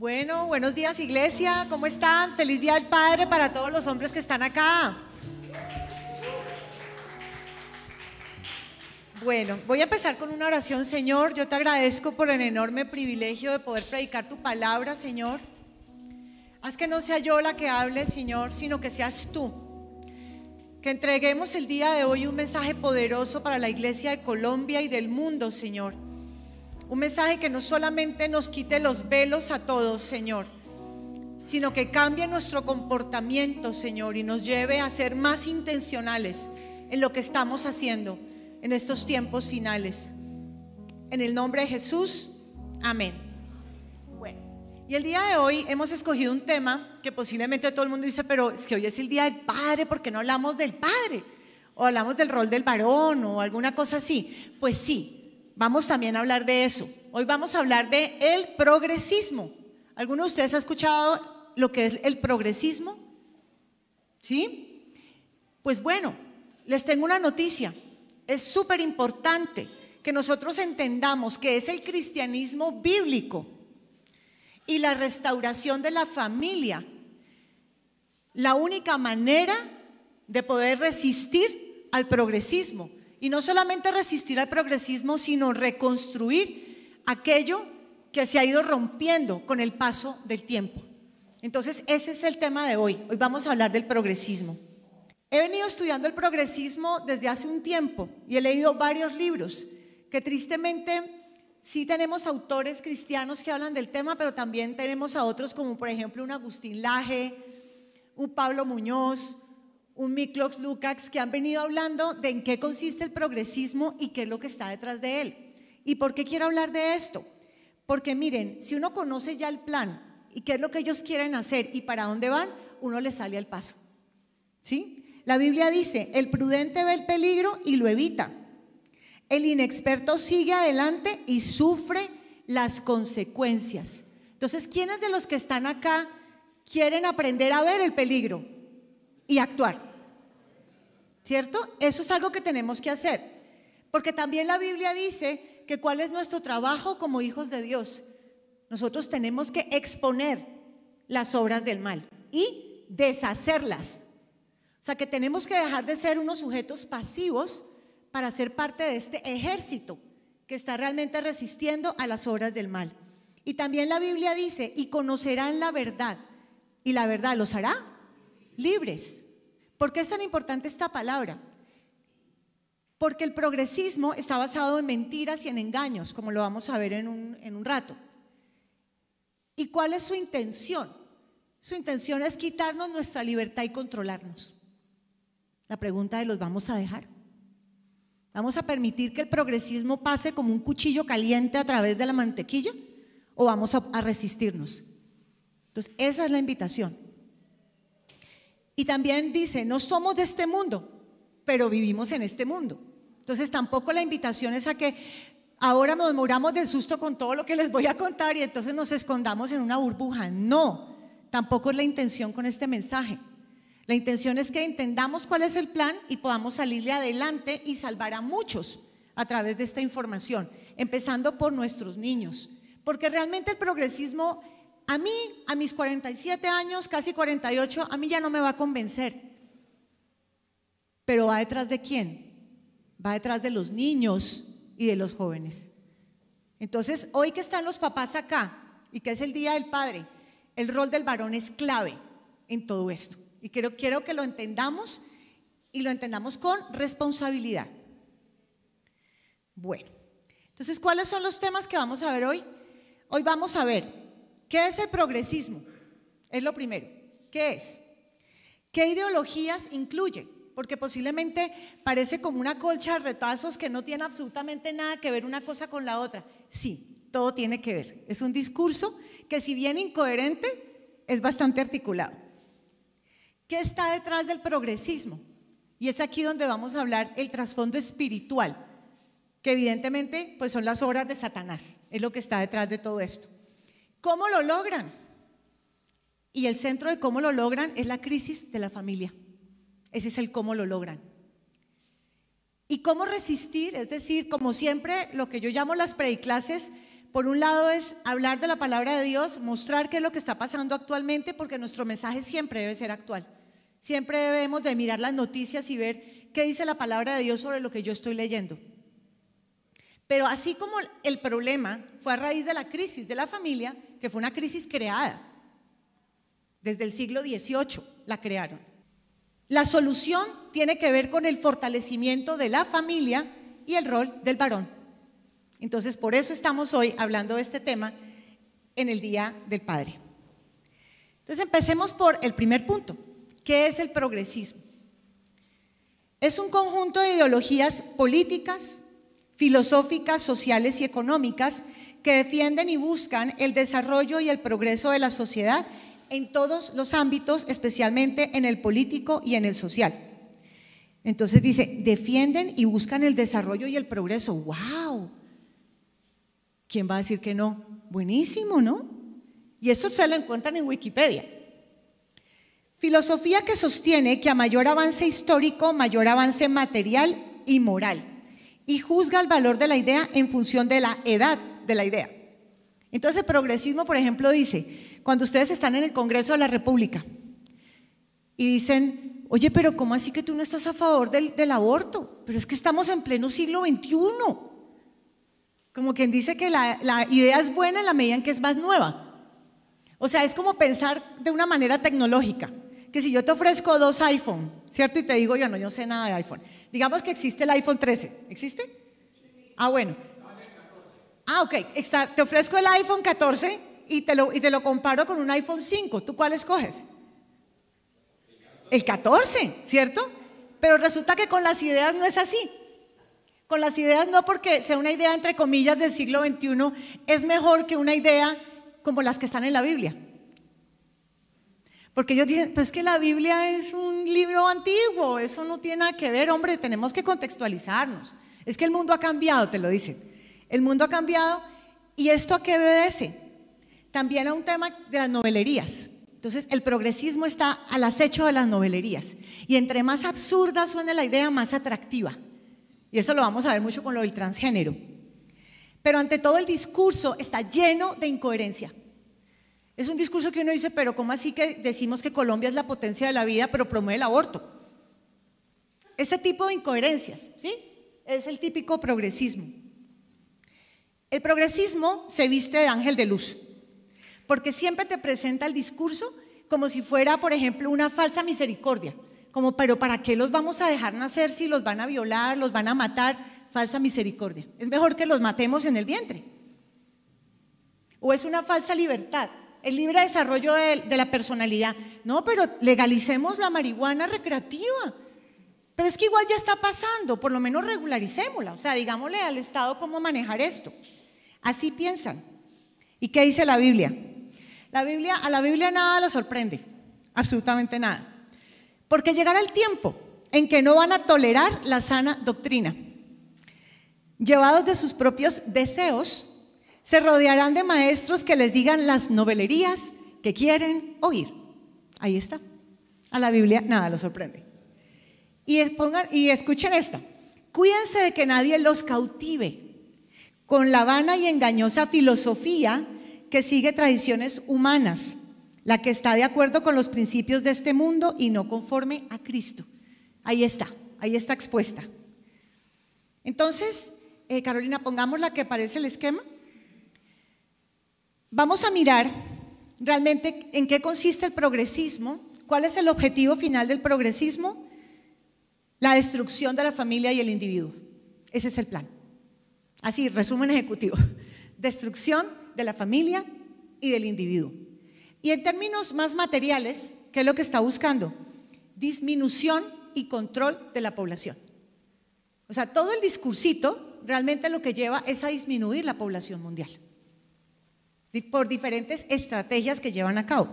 Bueno, buenos días iglesia, ¿cómo están? Feliz Día del Padre para todos los hombres que están acá. Bueno, voy a empezar con una oración, Señor. Yo te agradezco por el enorme privilegio de poder predicar tu palabra, Señor. Haz que no sea yo la que hable, Señor, sino que seas tú. Que entreguemos el día de hoy un mensaje poderoso para la iglesia de Colombia y del mundo, Señor un mensaje que no solamente nos quite los velos a todos, Señor, sino que cambie nuestro comportamiento, Señor, y nos lleve a ser más intencionales en lo que estamos haciendo en estos tiempos finales. En el nombre de Jesús, amén. Bueno, y el día de hoy hemos escogido un tema que posiblemente todo el mundo dice, pero es que hoy es el Día del Padre, ¿por qué no hablamos del Padre? O hablamos del rol del varón o alguna cosa así. Pues sí, Vamos también a hablar de eso. Hoy vamos a hablar de el progresismo. ¿Alguno de ustedes ha escuchado lo que es el progresismo? ¿Sí? Pues bueno, les tengo una noticia. Es súper importante que nosotros entendamos que es el cristianismo bíblico y la restauración de la familia la única manera de poder resistir al progresismo y no solamente resistir al progresismo, sino reconstruir aquello que se ha ido rompiendo con el paso del tiempo. Entonces, ese es el tema de hoy. Hoy vamos a hablar del progresismo. He venido estudiando el progresismo desde hace un tiempo y he leído varios libros que tristemente sí tenemos autores cristianos que hablan del tema, pero también tenemos a otros como por ejemplo un Agustín Laje, un Pablo Muñoz, un Miklos Lukács que han venido hablando de en qué consiste el progresismo y qué es lo que está detrás de él. ¿Y por qué quiero hablar de esto? Porque miren, si uno conoce ya el plan y qué es lo que ellos quieren hacer y para dónde van, uno le sale al paso. ¿Sí? La Biblia dice, el prudente ve el peligro y lo evita. El inexperto sigue adelante y sufre las consecuencias. Entonces, ¿quiénes de los que están acá quieren aprender a ver el peligro? y actuar. ¿Cierto? Eso es algo que tenemos que hacer. Porque también la Biblia dice que cuál es nuestro trabajo como hijos de Dios. Nosotros tenemos que exponer las obras del mal y deshacerlas. O sea que tenemos que dejar de ser unos sujetos pasivos para ser parte de este ejército que está realmente resistiendo a las obras del mal. Y también la Biblia dice, y conocerán la verdad, y la verdad los hará libres. ¿Por qué es tan importante esta palabra? Porque el progresismo está basado en mentiras y en engaños, como lo vamos a ver en un, rato. ¿Y cuál es su intención? Su intención es quitarnos nuestra libertad y controlarnos. La pregunta de los vamos a dejar. ¿Vamos a permitir que el progresismo pase como un cuchillo caliente a través de la mantequilla? ¿O vamos a, a resistirnos? Entonces, esa es la invitación. Y también dice, no somos de este mundo, pero vivimos en este mundo. Entonces tampoco la invitación es a que ahora nos muramos del susto con todo lo que les voy a contar y entonces nos escondamos en una burbuja. No, tampoco es la intención con este mensaje. La intención es que entendamos cuál es el plan y podamos salirle adelante y salvar a muchos a través de esta información, empezando por nuestros niños. Porque realmente el progresismo a mí, a mis 47 años, casi 48, a mí ya no me va a convencer. Pero va detrás de quién? Va detrás de los niños y de los jóvenes. Entonces, hoy que están los papás acá y que es el Día del Padre, el rol del varón es clave en todo esto. Y quiero, quiero que lo entendamos y lo entendamos con responsabilidad. Bueno, entonces, ¿cuáles son los temas que vamos a ver hoy? Hoy vamos a ver ¿Qué es el progresismo? Es lo primero. ¿Qué es? ¿Qué ideologías incluye? Porque posiblemente parece como una colcha de retazos que no tiene absolutamente nada que ver una cosa con la otra. Sí, todo tiene que ver. Es un discurso que si bien incoherente, es bastante articulado. ¿Qué está detrás del progresismo? Y es aquí donde vamos a hablar el trasfondo espiritual, que evidentemente pues son las obras de Satanás, es lo que está detrás de todo esto. ¿Cómo lo logran? Y el centro de cómo lo logran es la crisis de la familia. Ese es el cómo lo logran. Y cómo resistir, es decir, como siempre, lo que yo llamo las prediclases, por un lado es hablar de la palabra de Dios, mostrar qué es lo que está pasando actualmente, porque nuestro mensaje siempre debe ser actual. Siempre debemos de mirar las noticias y ver qué dice la palabra de Dios sobre lo que yo estoy leyendo. Pero así como el problema fue a raíz de la crisis de la familia, que fue una crisis creada. Desde el siglo XVIII la crearon. La solución tiene que ver con el fortalecimiento de la familia y el rol del varón. Entonces, por eso estamos hoy hablando de este tema en el Día del Padre. Entonces, empecemos por el primer punto, que es el progresismo. Es un conjunto de ideologías políticas, filosóficas, sociales y económicas que defienden y buscan el desarrollo y el progreso de la sociedad en todos los ámbitos, especialmente en el político y en el social. Entonces dice, defienden y buscan el desarrollo y el progreso. ¡Wow! ¿Quién va a decir que no? Buenísimo, ¿no? Y eso se lo encuentran en Wikipedia. Filosofía que sostiene que a mayor avance histórico, mayor avance material y moral, y juzga el valor de la idea en función de la edad de la idea. Entonces el progresismo, por ejemplo, dice, cuando ustedes están en el Congreso de la República y dicen, oye, pero ¿cómo así que tú no estás a favor del, aborto? Pero es que estamos en pleno siglo XXI. Como quien dice que la, idea es buena en la medida en que es más nueva. O sea, es como pensar de una manera tecnológica, que si yo te ofrezco dos iPhone, ¿cierto? Y te digo, yo no, yo no sé nada de iPhone. Digamos que existe el iPhone 13, ¿existe? Ah, bueno, Ah, ok, te ofrezco el iPhone 14 y te, lo, y te lo comparo con un iPhone 5. ¿Tú cuál escoges? El 14, ¿cierto? Pero resulta que con las ideas no es así. Con las ideas no porque sea una idea entre comillas del siglo XXI, es mejor que una idea como las que están en la Biblia. Porque ellos dicen, pues que la Biblia es un libro antiguo, eso no tiene nada que ver, hombre, tenemos que contextualizarnos. Es que el mundo ha cambiado, te lo dicen. El mundo ha cambiado y esto a qué obedece? También a un tema de las novelerías. Entonces, el progresismo está al acecho de las novelerías. Y entre más absurda suena la idea, más atractiva. Y eso lo vamos a ver mucho con lo del transgénero. Pero ante todo el discurso está lleno de incoherencia. Es un discurso que uno dice, pero ¿cómo así que decimos que Colombia es la potencia de la vida, pero promueve el aborto? Ese tipo de incoherencias, ¿sí? Es el típico progresismo. El progresismo se viste de ángel de luz, porque siempre te presenta el discurso como si fuera, por ejemplo, una falsa misericordia, como, pero ¿para qué los vamos a dejar nacer si los van a violar, los van a matar? Falsa misericordia. Es mejor que los matemos en el vientre. O es una falsa libertad, el libre desarrollo de, la personalidad. No, pero legalicemos la marihuana recreativa. Pero es que igual ya está pasando, por lo menos regularicémosla, o sea, digámosle al Estado cómo manejar esto. Así piensan. ¿Y qué dice la Biblia? La Biblia a la Biblia nada lo sorprende, absolutamente nada. Porque llegará el tiempo en que no van a tolerar la sana doctrina. Llevados de sus propios deseos, se rodearán de maestros que les digan las novelerías que quieren oír. Ahí está. A la Biblia nada lo sorprende. Y, y escuchen esta. Cuídense de que nadie los cautive con la vana y engañosa filosofía que sigue tradiciones humanas, la que está de acuerdo con los principios de este mundo y no conforme a Cristo. Ahí está, ahí está expuesta. Entonces, eh, Carolina, pongamos la que parece el esquema. Vamos a mirar realmente en qué consiste el progresismo, cuál es el objetivo final del progresismo, la destrucción de la familia y el individuo. Ese es el plan. Así, resumen ejecutivo. Destrucción de la familia y del individuo. Y en términos más materiales, ¿qué es lo que está buscando? Disminución y control de la población. O sea, todo el discursito realmente lo que lleva es a disminuir la población mundial por diferentes estrategias que llevan a cabo.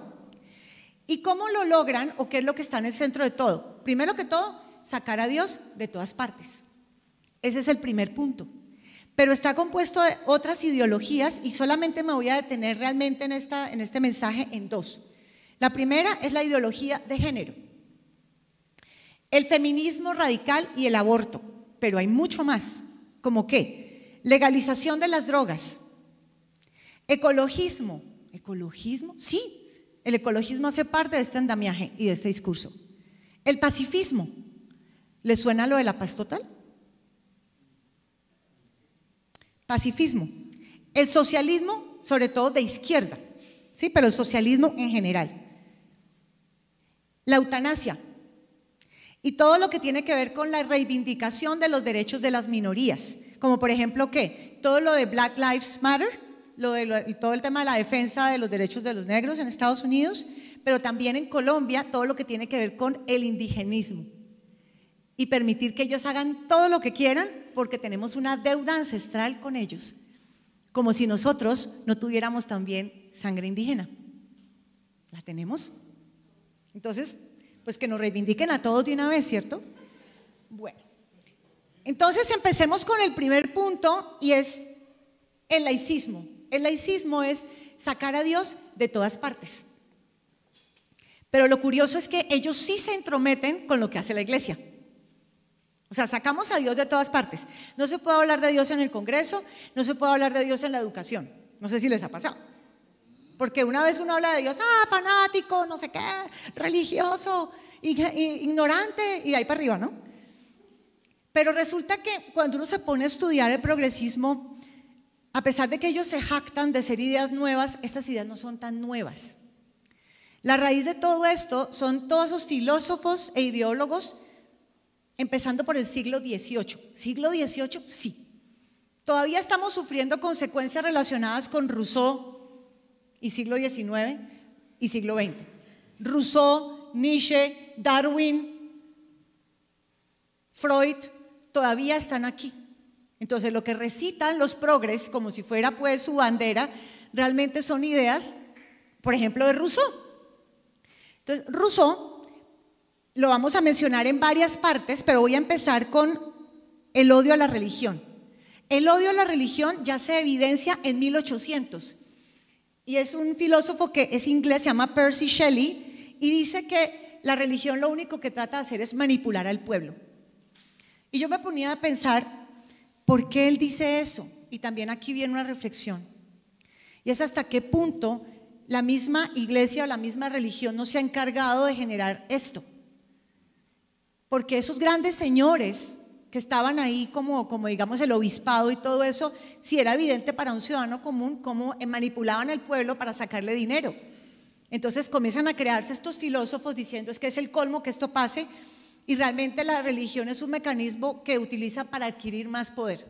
¿Y cómo lo logran o qué es lo que está en el centro de todo? Primero que todo, sacar a Dios de todas partes. Ese es el primer punto pero está compuesto de otras ideologías y solamente me voy a detener realmente en, esta, en este mensaje en dos. La primera es la ideología de género, el feminismo radical y el aborto, pero hay mucho más, como qué, legalización de las drogas, ecologismo, ecologismo, sí, el ecologismo hace parte de este andamiaje y de este discurso. El pacifismo, ¿le suena lo de la paz total? pacifismo. El socialismo, sobre todo de izquierda, ¿sí? pero el socialismo en general. La eutanasia y todo lo que tiene que ver con la reivindicación de los derechos de las minorías, como por ejemplo ¿qué? todo lo de Black Lives Matter, lo de todo el tema de la defensa de los derechos de los negros en Estados Unidos, pero también en Colombia todo lo que tiene que ver con el indigenismo y permitir que ellos hagan todo lo que quieran porque tenemos una deuda ancestral con ellos, como si nosotros no tuviéramos también sangre indígena. ¿La tenemos? Entonces, pues que nos reivindiquen a todos de una vez, ¿cierto? Bueno, entonces empecemos con el primer punto y es el laicismo. El laicismo es sacar a Dios de todas partes. Pero lo curioso es que ellos sí se entrometen con lo que hace la iglesia. O sea, sacamos a Dios de todas partes. No se puede hablar de Dios en el Congreso, no se puede hablar de Dios en la educación. No sé si les ha pasado. Porque una vez uno habla de Dios, ah, fanático, no sé qué, religioso, ignorante, y ahí para arriba, ¿no? Pero resulta que cuando uno se pone a estudiar el progresismo, a pesar de que ellos se jactan de ser ideas nuevas, estas ideas no son tan nuevas. La raíz de todo esto son todos esos filósofos e ideólogos empezando por el siglo XVIII. Siglo XVIII, sí. Todavía estamos sufriendo consecuencias relacionadas con Rousseau y siglo XIX y siglo XX. Rousseau, Nietzsche, Darwin, Freud, todavía están aquí. Entonces lo que recitan los progres, como si fuera pues su bandera, realmente son ideas, por ejemplo, de Rousseau. Entonces, Rousseau lo vamos a mencionar en varias partes, pero voy a empezar con el odio a la religión. El odio a la religión ya se evidencia en 1800. Y es un filósofo que es inglés, se llama Percy Shelley, y dice que la religión lo único que trata de hacer es manipular al pueblo. Y yo me ponía a pensar, ¿por qué él dice eso? Y también aquí viene una reflexión. Y es hasta qué punto la misma iglesia o la misma religión no se ha encargado de generar esto porque esos grandes señores que estaban ahí como, digamos el obispado y todo eso, si era evidente para un ciudadano común cómo eh, manipulaban al pueblo para sacarle dinero. Entonces comienzan a crearse estos filósofos diciendo es que es el colmo que esto pase y realmente la religión es un mecanismo que utiliza para adquirir más poder.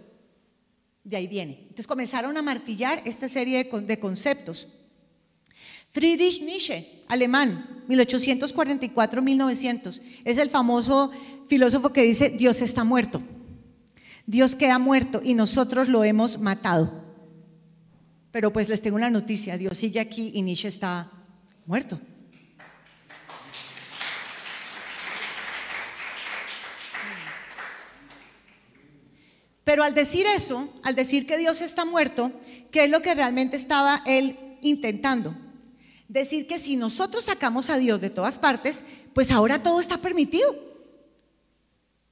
De ahí viene. Entonces comenzaron a martillar esta serie de conceptos. Friedrich Nietzsche, alemán, 1844-1900, es el famoso filósofo que dice, Dios está muerto, Dios queda muerto y nosotros lo hemos matado. Pero pues les tengo una noticia, Dios sigue aquí y Nietzsche está muerto. Pero al decir eso, al decir que Dios está muerto, ¿qué es lo que realmente estaba él intentando? decir que si nosotros sacamos a Dios de todas partes, pues ahora todo está permitido.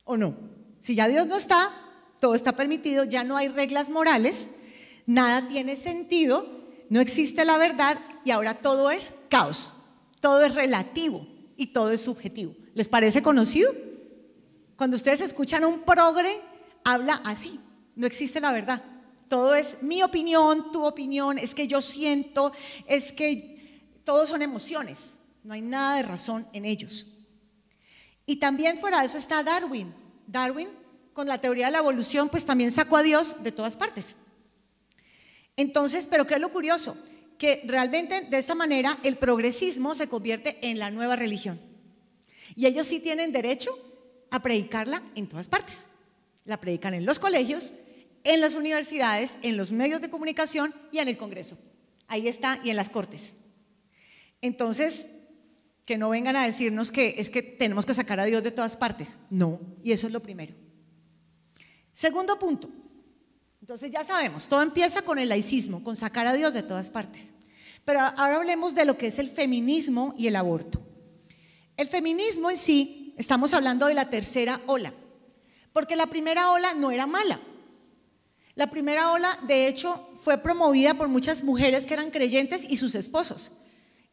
¿O no? Si ya Dios no está, todo está permitido, ya no hay reglas morales, nada tiene sentido, no existe la verdad y ahora todo es caos, todo es relativo y todo es subjetivo. ¿Les parece conocido? Cuando ustedes escuchan un progre, habla así, no existe la verdad. Todo es mi opinión, tu opinión, es que yo siento, es que todos son emociones, no hay nada de razón en ellos. Y también fuera de eso está Darwin. Darwin, con la teoría de la evolución, pues también sacó a Dios de todas partes. Entonces, pero ¿qué es lo curioso? Que realmente de esta manera el progresismo se convierte en la nueva religión. Y ellos sí tienen derecho a predicarla en todas partes. La predican en los colegios, en las universidades, en los medios de comunicación y en el Congreso. Ahí está, y en las Cortes. Entonces, que no vengan a decirnos que es que tenemos que sacar a Dios de todas partes. No, y eso es lo primero. Segundo punto. Entonces ya sabemos, todo empieza con el laicismo, con sacar a Dios de todas partes. Pero ahora hablemos de lo que es el feminismo y el aborto. El feminismo en sí, estamos hablando de la tercera ola, porque la primera ola no era mala. La primera ola, de hecho, fue promovida por muchas mujeres que eran creyentes y sus esposos.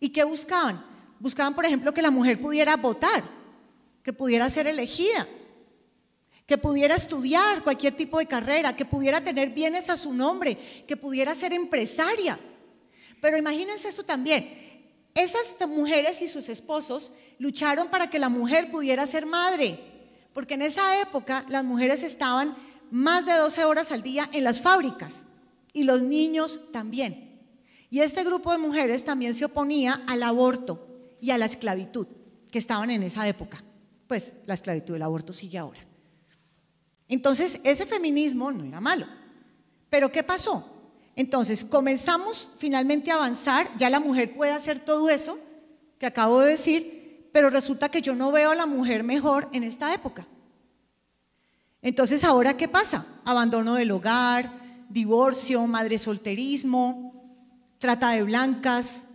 ¿Y qué buscaban? Buscaban, por ejemplo, que la mujer pudiera votar, que pudiera ser elegida, que pudiera estudiar cualquier tipo de carrera, que pudiera tener bienes a su nombre, que pudiera ser empresaria. Pero imagínense esto también. Esas mujeres y sus esposos lucharon para que la mujer pudiera ser madre, porque en esa época las mujeres estaban más de 12 horas al día en las fábricas y los niños también. Y este grupo de mujeres también se oponía al aborto y a la esclavitud que estaban en esa época. Pues la esclavitud, y el aborto sigue ahora. Entonces, ese feminismo no era malo. Pero ¿qué pasó? Entonces, comenzamos finalmente a avanzar, ya la mujer puede hacer todo eso que acabo de decir, pero resulta que yo no veo a la mujer mejor en esta época. Entonces, ¿ahora qué pasa? Abandono del hogar, divorcio, madre solterismo, trata de blancas,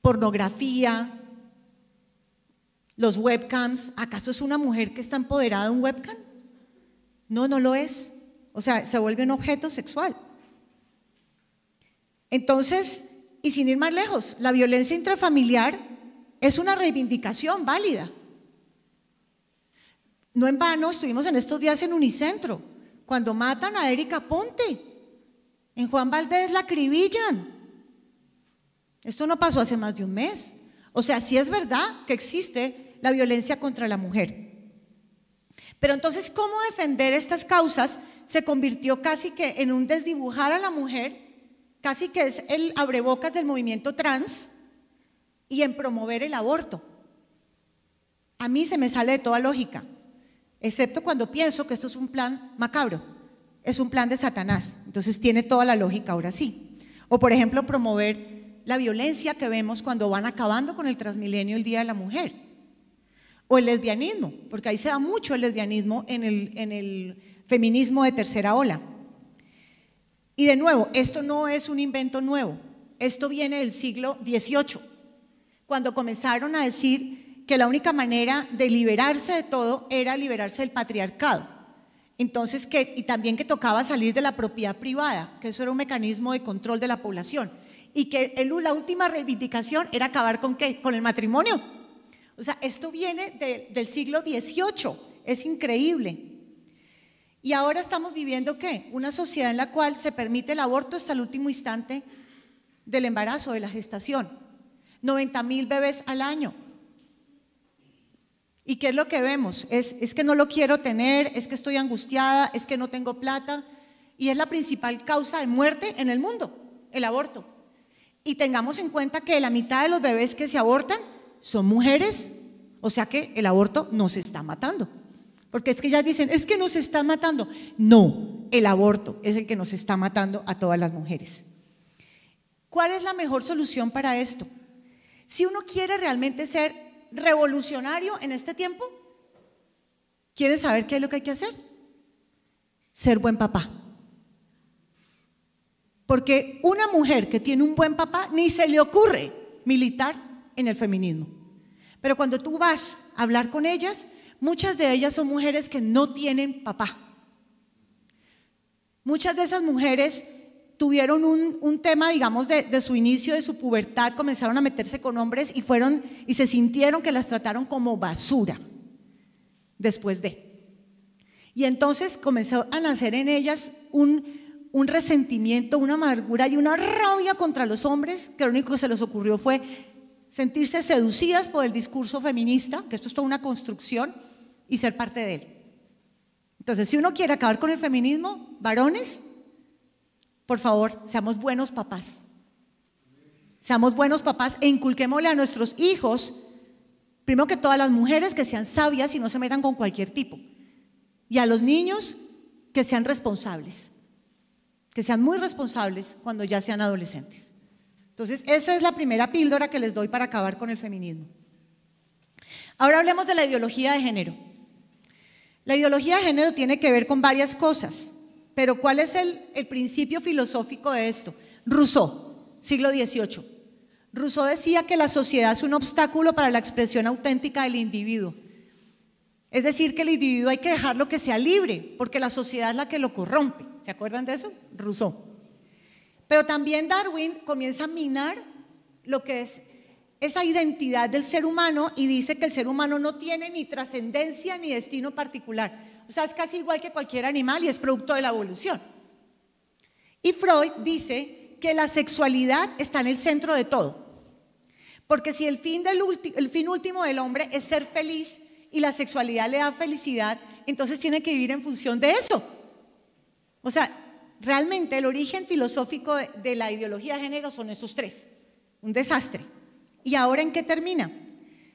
pornografía, los webcams. ¿Acaso es una mujer que está empoderada de un webcam? No, no lo es. O sea, se vuelve un objeto sexual. Entonces, y sin ir más lejos, la violencia intrafamiliar es una reivindicación válida. No en vano estuvimos en estos días en Unicentro, cuando matan a Erika Ponte. En Juan Valdés la cribillan Esto no pasó hace más de un mes. O sea, sí es verdad que existe la violencia contra la mujer. Pero entonces, ¿cómo defender estas causas se convirtió casi que en un desdibujar a la mujer, casi que es el abrebocas del movimiento trans, y en promover el aborto? A mí se me sale de toda lógica, excepto cuando pienso que esto es un plan macabro es un plan de Satanás. Entonces tiene toda la lógica ahora sí. O por ejemplo, promover la violencia que vemos cuando van acabando con el Transmilenio el Día de la Mujer. O el lesbianismo, porque ahí se da mucho el lesbianismo en el, en el feminismo de tercera ola. Y de nuevo, esto no es un invento nuevo. Esto viene del siglo XVIII, cuando comenzaron a decir que la única manera de liberarse de todo era liberarse del patriarcado. Entonces, y también que tocaba salir de la propiedad privada, que eso era un mecanismo de control de la población. Y que la última reivindicación era acabar con, ¿qué? con el matrimonio. O sea, esto viene del siglo XVIII, es increíble. Y ahora estamos viviendo qué? Una sociedad en la cual se permite el aborto hasta el último instante del embarazo, de la gestación. 90 mil bebés al año. ¿Y qué es lo que vemos? Es, que no lo quiero tener, es que estoy angustiada, es que no tengo plata. Y es la principal causa de muerte en el mundo, el aborto. Y tengamos en cuenta que la mitad de los bebés que se abortan son mujeres, o sea que el aborto nos está matando. Porque es que ya dicen, es que nos está matando. No, el aborto es el que nos está matando a todas las mujeres. ¿Cuál es la mejor solución para esto? Si uno quiere realmente ser revolucionario en este tiempo? ¿Quieres saber qué es lo que hay que hacer? Ser buen papá. Porque una mujer que tiene un buen papá ni se le ocurre militar en el feminismo. Pero cuando tú vas a hablar con ellas, muchas de ellas son mujeres que no tienen papá. Muchas de esas mujeres tuvieron un, tema, digamos, de, su inicio, de su pubertad, comenzaron a meterse con hombres y fueron y se sintieron que las trataron como basura después de. Y entonces comenzó a nacer en ellas un, un resentimiento, una amargura y una rabia contra los hombres, que lo único que se les ocurrió fue sentirse seducidas por el discurso feminista, que esto es toda una construcción, y ser parte de él. Entonces, si uno quiere acabar con el feminismo, varones, por favor, seamos buenos papás. Seamos buenos papás e inculquémosle a nuestros hijos, primero que todas las mujeres que sean sabias y no se metan con cualquier tipo. Y a los niños que sean responsables, que sean muy responsables cuando ya sean adolescentes. Entonces, esa es la primera píldora que les doy para acabar con el feminismo. Ahora hablemos de la ideología de género. La ideología de género tiene que ver con varias cosas. Pero ¿cuál es el, principio filosófico de esto? Rousseau, siglo XVIII. Rousseau decía que la sociedad es un obstáculo para la expresión auténtica del individuo. Es decir, que el individuo hay que dejarlo que sea libre, porque la sociedad es la que lo corrompe. ¿Se acuerdan de eso? Rousseau. Pero también Darwin comienza a minar lo que es esa identidad del ser humano y dice que el ser humano no tiene ni trascendencia ni destino particular. O sea, es casi igual que cualquier animal y es producto de la evolución. Y Freud dice que la sexualidad está en el centro de todo. Porque si el fin, del el fin último del hombre es ser feliz y la sexualidad le da felicidad, entonces tiene que vivir en función de eso. O sea, realmente el origen filosófico de, la ideología de género son esos tres. Un desastre. ¿Y ahora en qué termina?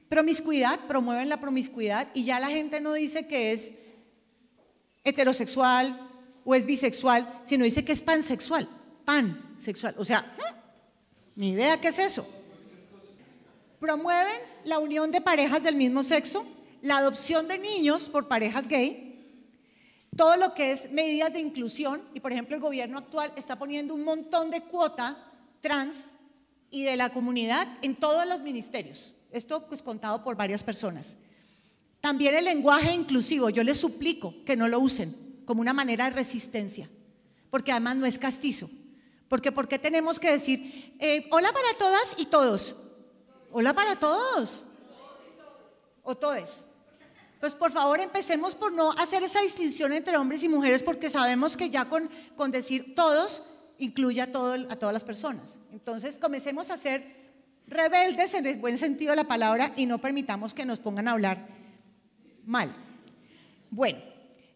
Promiscuidad, promueven la promiscuidad y ya la gente no dice que es heterosexual o es bisexual, sino dice que es pansexual, pansexual. O sea, ¿eh? ni idea qué es eso. Promueven la unión de parejas del mismo sexo, la adopción de niños por parejas gay, todo lo que es medidas de inclusión, y por ejemplo el gobierno actual está poniendo un montón de cuota trans y de la comunidad en todos los ministerios. Esto pues contado por varias personas. También el lenguaje inclusivo, yo les suplico que no lo usen como una manera de resistencia, porque además no es castizo. Porque ¿por qué tenemos que decir eh, hola para todas y todos? Hola para todos. O todes. Pues por favor empecemos por no hacer esa distinción entre hombres y mujeres porque sabemos que ya con, decir todos incluye a todas las personas. Entonces comencemos a ser rebeldes en el buen sentido de la palabra y no permitamos que nos pongan a hablar mal. Bueno,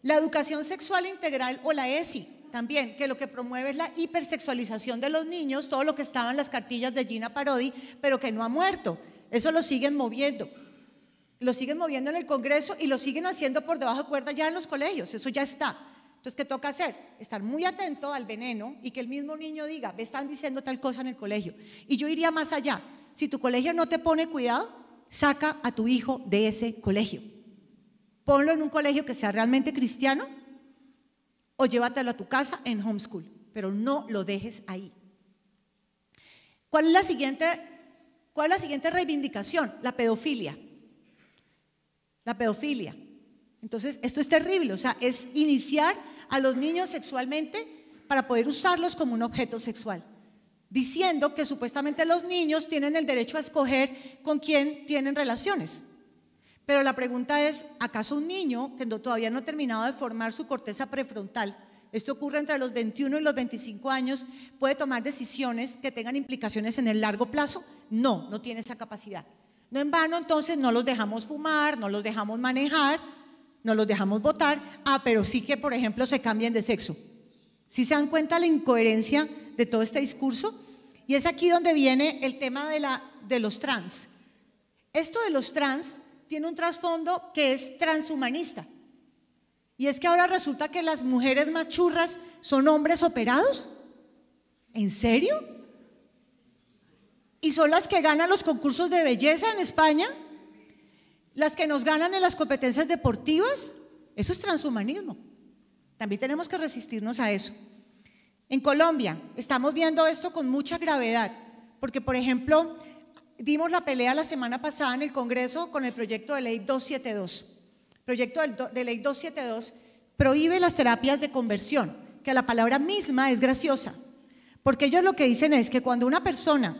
la educación sexual integral o la ESI también, que lo que promueve es la hipersexualización de los niños, todo lo que estaba en las cartillas de Gina Parodi, pero que no ha muerto. Eso lo siguen moviendo. Lo siguen moviendo en el Congreso y lo siguen haciendo por debajo de cuerda ya en los colegios, eso ya está. Entonces, ¿qué toca hacer? Estar muy atento al veneno y que el mismo niño diga, me están diciendo tal cosa en el colegio. Y yo iría más allá. Si tu colegio no te pone cuidado, saca a tu hijo de ese colegio ponlo en un colegio que sea realmente cristiano o llévatelo a tu casa en homeschool, pero no lo dejes ahí. ¿Cuál es la siguiente, cuál es la siguiente reivindicación? La pedofilia. La pedofilia. Entonces, esto es terrible, o sea, es iniciar a los niños sexualmente para poder usarlos como un objeto sexual, diciendo que supuestamente los niños tienen el derecho a escoger con quién tienen relaciones. Pero la pregunta es, ¿acaso un niño que todavía no ha terminado de formar su corteza prefrontal, esto ocurre entre los 21 y los 25 años, puede tomar decisiones que tengan implicaciones en el largo plazo? No, no tiene esa capacidad. No en vano, entonces no los dejamos fumar, no los dejamos manejar, no los dejamos votar. Ah, pero sí que, por ejemplo, se cambien de sexo. Si ¿Sí se dan cuenta la incoherencia de todo este discurso? Y es aquí donde viene el tema de, la, de los trans. Esto de los trans tiene un trasfondo que es transhumanista. Y es que ahora resulta que las mujeres más churras son hombres operados. ¿En serio? ¿Y son las que ganan los concursos de belleza en España? ¿Las que nos ganan en las competencias deportivas? Eso es transhumanismo. También tenemos que resistirnos a eso. En Colombia estamos viendo esto con mucha gravedad, porque por ejemplo dimos la pelea la semana pasada en el Congreso con el proyecto de ley 272. El proyecto de ley 272 prohíbe las terapias de conversión, que la palabra misma es graciosa, porque ellos lo que dicen es que cuando una persona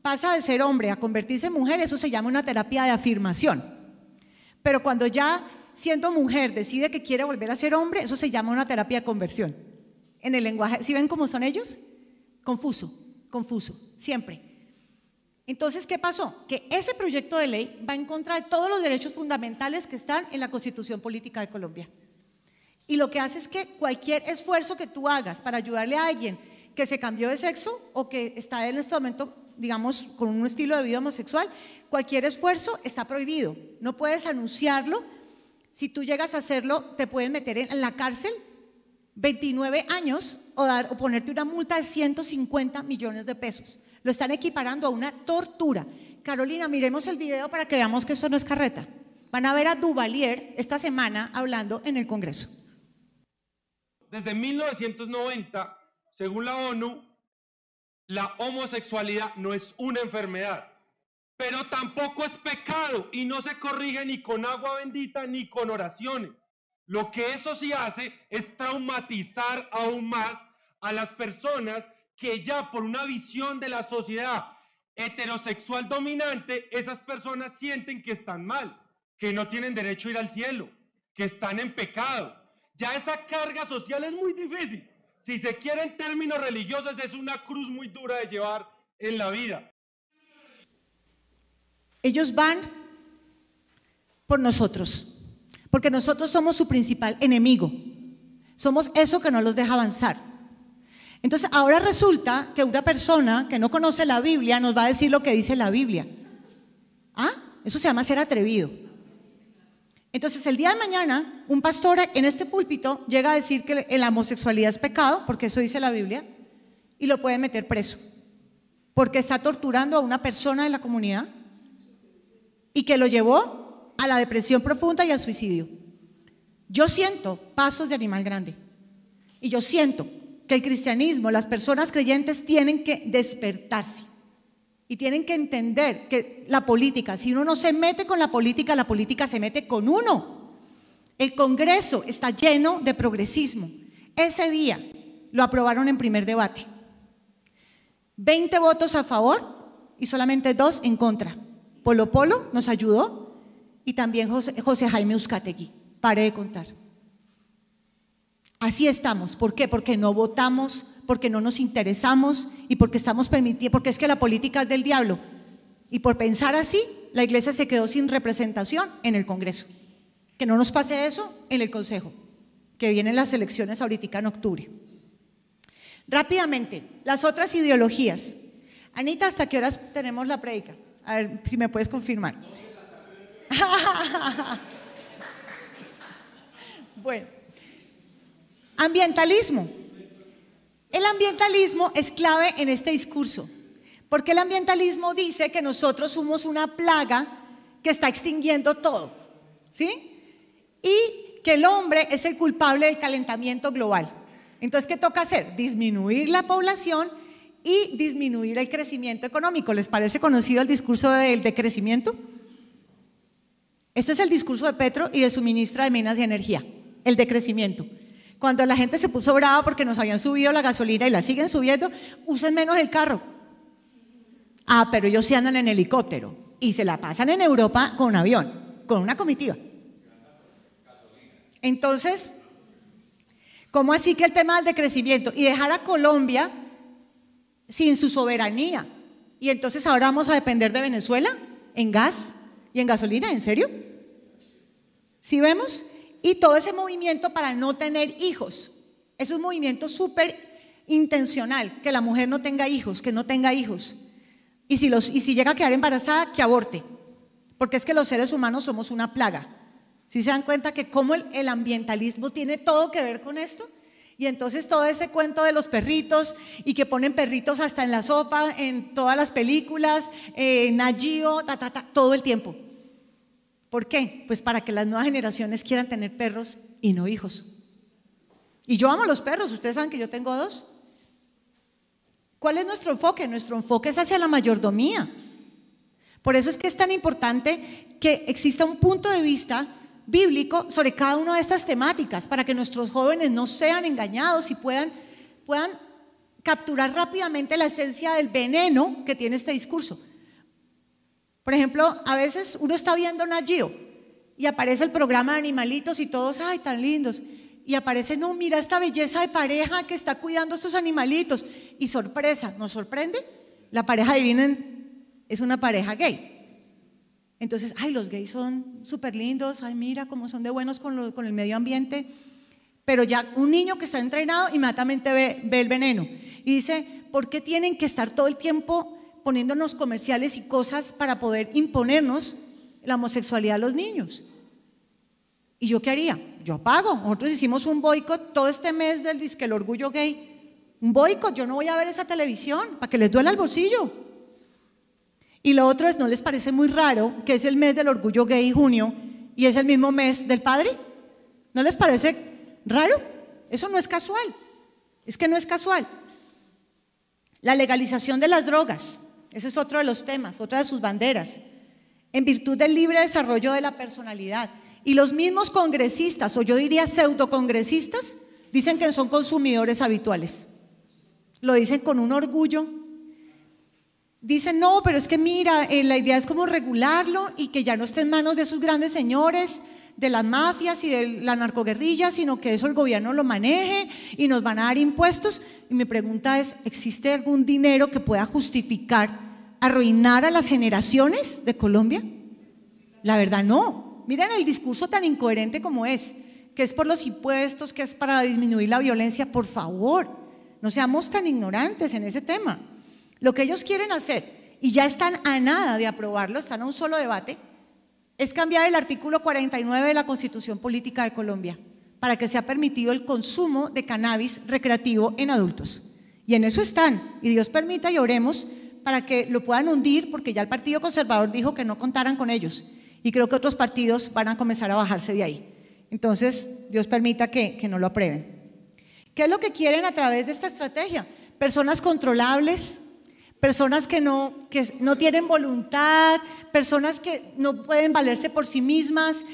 pasa de ser hombre a convertirse en mujer, eso se llama una terapia de afirmación. Pero cuando ya siendo mujer decide que quiere volver a ser hombre, eso se llama una terapia de conversión. En el lenguaje, ¿sí ven cómo son ellos? Confuso, confuso, siempre. Entonces, ¿qué pasó? Que ese proyecto de ley va en contra de todos los derechos fundamentales que están en la Constitución Política de Colombia. Y lo que hace es que cualquier esfuerzo que tú hagas para ayudarle a alguien que se cambió de sexo o que está en este momento, digamos, con un estilo de vida homosexual, cualquier esfuerzo está prohibido. No puedes anunciarlo. Si tú llegas a hacerlo, te pueden meter en la cárcel 29 años o, dar, o ponerte una multa de 150 millones de pesos. Lo están equiparando a una tortura. Carolina, miremos el video para que veamos que esto no es carreta. Van a ver a Duvalier esta semana hablando en el Congreso. Desde 1990, según la ONU, la homosexualidad no es una enfermedad, pero tampoco es pecado y no se corrige ni con agua bendita ni con oraciones. Lo que eso sí hace es traumatizar aún más a las personas que ya por una visión de la sociedad heterosexual dominante, esas personas sienten que están mal, que no tienen derecho a ir al cielo, que están en pecado. Ya esa carga social es muy difícil. Si se quiere en términos religiosos, es una cruz muy dura de llevar en la vida. Ellos van por nosotros, porque nosotros somos su principal enemigo. Somos eso que no los deja avanzar. Entonces, ahora resulta que una persona que no conoce la Biblia nos va a decir lo que dice la Biblia. ¿Ah? Eso se llama ser atrevido. Entonces, el día de mañana, un pastor en este púlpito llega a decir que la homosexualidad es pecado, porque eso dice la Biblia, y lo puede meter preso, porque está torturando a una persona de la comunidad y que lo llevó a la depresión profunda y al suicidio. Yo siento pasos de animal grande, y yo siento que el cristianismo, las personas creyentes tienen que despertarse y tienen que entender que la política, si uno no se mete con la política, la política se mete con uno. El Congreso está lleno de progresismo. Ese día lo aprobaron en primer debate. 20 votos a favor y solamente dos en contra. Polo Polo nos ayudó y también José, Jaime Uzcategui. Pare de contar. Así estamos. ¿Por qué? Porque no votamos, porque no nos interesamos y porque estamos permitiendo, porque es que la política es del diablo. Y por pensar así, la iglesia se quedó sin representación en el Congreso. Que no nos pase eso en el Consejo, que vienen las elecciones ahorita en octubre. Rápidamente, las otras ideologías. Anita, ¿hasta qué horas tenemos la predica? A ver si me puedes confirmar. bueno. Ambientalismo. El ambientalismo es clave en este discurso, porque el ambientalismo dice que nosotros somos una plaga que está extinguiendo todo, ¿sí? Y que el hombre es el culpable del calentamiento global. Entonces, ¿qué toca hacer? Disminuir la población y disminuir el crecimiento económico. ¿Les parece conocido el discurso del decrecimiento? Este es el discurso de Petro y de su ministra de Minas y Energía, el decrecimiento. Cuando la gente se puso brava porque nos habían subido la gasolina y la siguen subiendo, usen menos el carro. Ah, pero ellos sí andan en helicóptero y se la pasan en Europa con un avión, con una comitiva. Entonces, ¿cómo así que el tema del decrecimiento? Y dejar a Colombia sin su soberanía. Y entonces ahora vamos a depender de Venezuela en gas y en gasolina, ¿en serio? ¿Sí vemos? y todo ese movimiento para no tener hijos. Es un movimiento súper intencional, que la mujer no tenga hijos, que no tenga hijos. Y si, llega a quedar embarazada, que aborte. Porque es que los seres humanos somos una plaga. Si se dan cuenta que cómo el, ambientalismo tiene todo que ver con esto? Y entonces todo ese cuento de los perritos y que ponen perritos hasta en la sopa, en todas las películas, eh, en eh, ta, ta, todo el tiempo. ¿Por qué? Pues para que las nuevas generaciones quieran tener perros y no hijos. Y yo amo los perros, ustedes saben que yo tengo dos. ¿Cuál es nuestro enfoque? Nuestro enfoque es hacia la mayordomía. Por eso es que es tan importante que exista un punto de vista bíblico sobre cada una de estas temáticas, para que nuestros jóvenes no sean engañados y puedan, puedan capturar rápidamente la esencia del veneno que tiene este discurso. Por ejemplo, a veces uno está viendo una y aparece el programa de animalitos y todos, ay, tan lindos. Y aparece, no, mira esta belleza de pareja que está cuidando estos animalitos. Y sorpresa, ¿nos sorprende? La pareja, adivinen, es una pareja gay. Entonces, ay, los gays son súper lindos, ay, mira cómo son de buenos con, con, el medio ambiente. Pero ya un niño que está entrenado inmediatamente ve, ve el veneno y dice, ¿por qué tienen que estar todo el tiempo poniéndonos comerciales y cosas para poder imponernos la homosexualidad a los niños. ¿Y yo qué haría? Yo apago. Nosotros hicimos un boicot todo este mes del disque el orgullo gay. Un boicot, yo no voy a ver esa televisión para que les duela el bolsillo. Y lo otro es, ¿no les parece muy raro que es el mes del orgullo gay junio y es el mismo mes del padre? ¿No les parece raro? Eso no es casual. Es que no es casual. La legalización de las drogas. Ese es otro de los temas, otra de sus banderas. En virtud del libre desarrollo de la personalidad. Y los mismos congresistas, o yo diría pseudocongresistas, dicen que son consumidores habituales. Lo dicen con un orgullo. Dicen, no, pero es que mira, eh, la idea es como regularlo y que ya no esté en manos de esos grandes señores de las mafias y de la narcoguerrilla, sino que eso el gobierno lo maneje y nos van a dar impuestos. Y mi pregunta es, ¿existe algún dinero que pueda justificar arruinar a las generaciones de Colombia? La verdad no. Miren el discurso tan incoherente como es, que es por los impuestos, que es para disminuir la violencia. Por favor, no seamos tan ignorantes en ese tema. Lo que ellos quieren hacer, y ya están a nada de aprobarlo, están a un solo debate, es cambiar el artículo 49 de la Constitución Política de Colombia para que sea permitido el consumo de cannabis recreativo en adultos. Y en eso están. Y Dios permita y oremos para que lo puedan hundir, porque ya el Partido Conservador dijo que no contaran con ellos. Y creo que otros partidos van a comenzar a bajarse de ahí. Entonces, Dios permita que, no lo aprueben. ¿Qué es lo que quieren a través de esta estrategia? Personas controlables, personas que no, que no tienen voluntad, personas que no pueden valerse por sí mismas,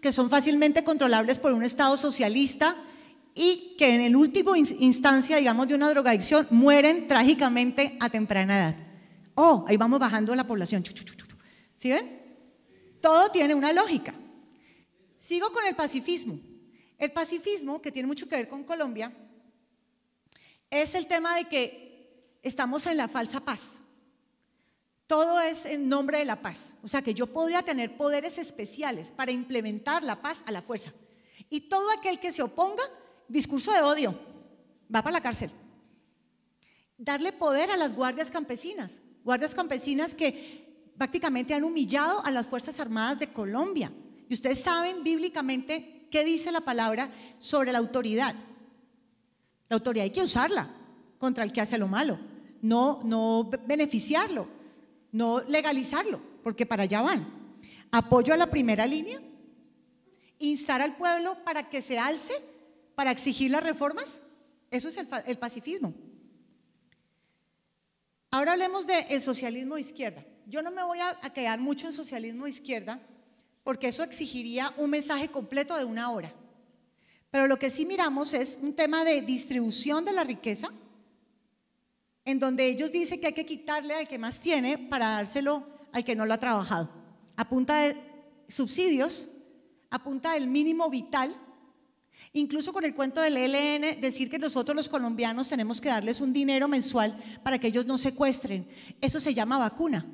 que son fácilmente controlables por un Estado socialista y que en el último instancia, digamos, de una drogadicción, mueren trágicamente a temprana edad. Oh, ahí vamos bajando la población. ¿Sí ven? Todo tiene una lógica. Sigo con el pacifismo. El pacifismo, que tiene mucho que ver con Colombia, es el tema de que estamos en la falsa paz. Todo es en nombre de la paz. O sea que yo podría tener poderes especiales para implementar la paz a la fuerza. Y todo aquel que se oponga, discurso de odio, va para la cárcel. Darle poder a las guardias campesinas, guardias campesinas que prácticamente han humillado a las Fuerzas Armadas de Colombia. Y ustedes saben bíblicamente qué dice la palabra sobre la autoridad. La autoridad hay que usarla contra el que hace lo malo no, no beneficiarlo, no legalizarlo, porque para allá van. Apoyo a la primera línea, instar al pueblo para que se alce, para exigir las reformas. Eso es el, pacifismo. Ahora hablemos del de socialismo de izquierda. Yo no me voy a, a quedar mucho en socialismo de izquierda, porque eso exigiría un mensaje completo de una hora. Pero lo que sí miramos es un tema de distribución de la riqueza, en donde ellos dicen que hay que quitarle al que más tiene para dárselo al que no lo ha trabajado. apunta de subsidios, apunta punta del mínimo vital, incluso con el cuento del ELN, decir que nosotros los colombianos tenemos que darles un dinero mensual para que ellos no secuestren. Eso se llama vacuna.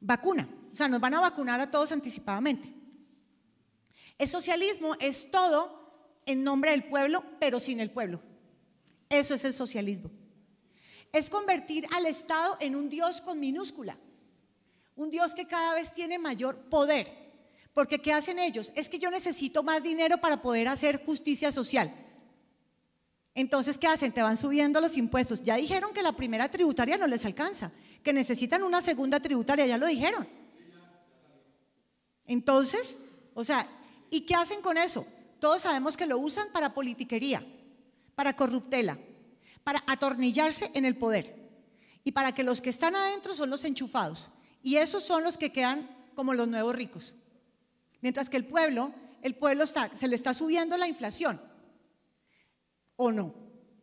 Vacuna. O sea, nos van a vacunar a todos anticipadamente. El socialismo es todo en nombre del pueblo, pero sin el pueblo. Eso es el socialismo. Es convertir al Estado en un Dios con minúscula, un Dios que cada vez tiene mayor poder. Porque ¿qué hacen ellos? Es que yo necesito más dinero para poder hacer justicia social. Entonces, ¿qué hacen? Te van subiendo los impuestos. Ya dijeron que la primera tributaria no les alcanza, que necesitan una segunda tributaria, ya lo dijeron. Entonces, o sea, ¿y qué hacen con eso? Todos sabemos que lo usan para politiquería para corruptela, para atornillarse en el poder y para que los que están adentro son los enchufados y esos son los que quedan como los nuevos ricos. Mientras que el pueblo, el pueblo está, se le está subiendo la inflación o no.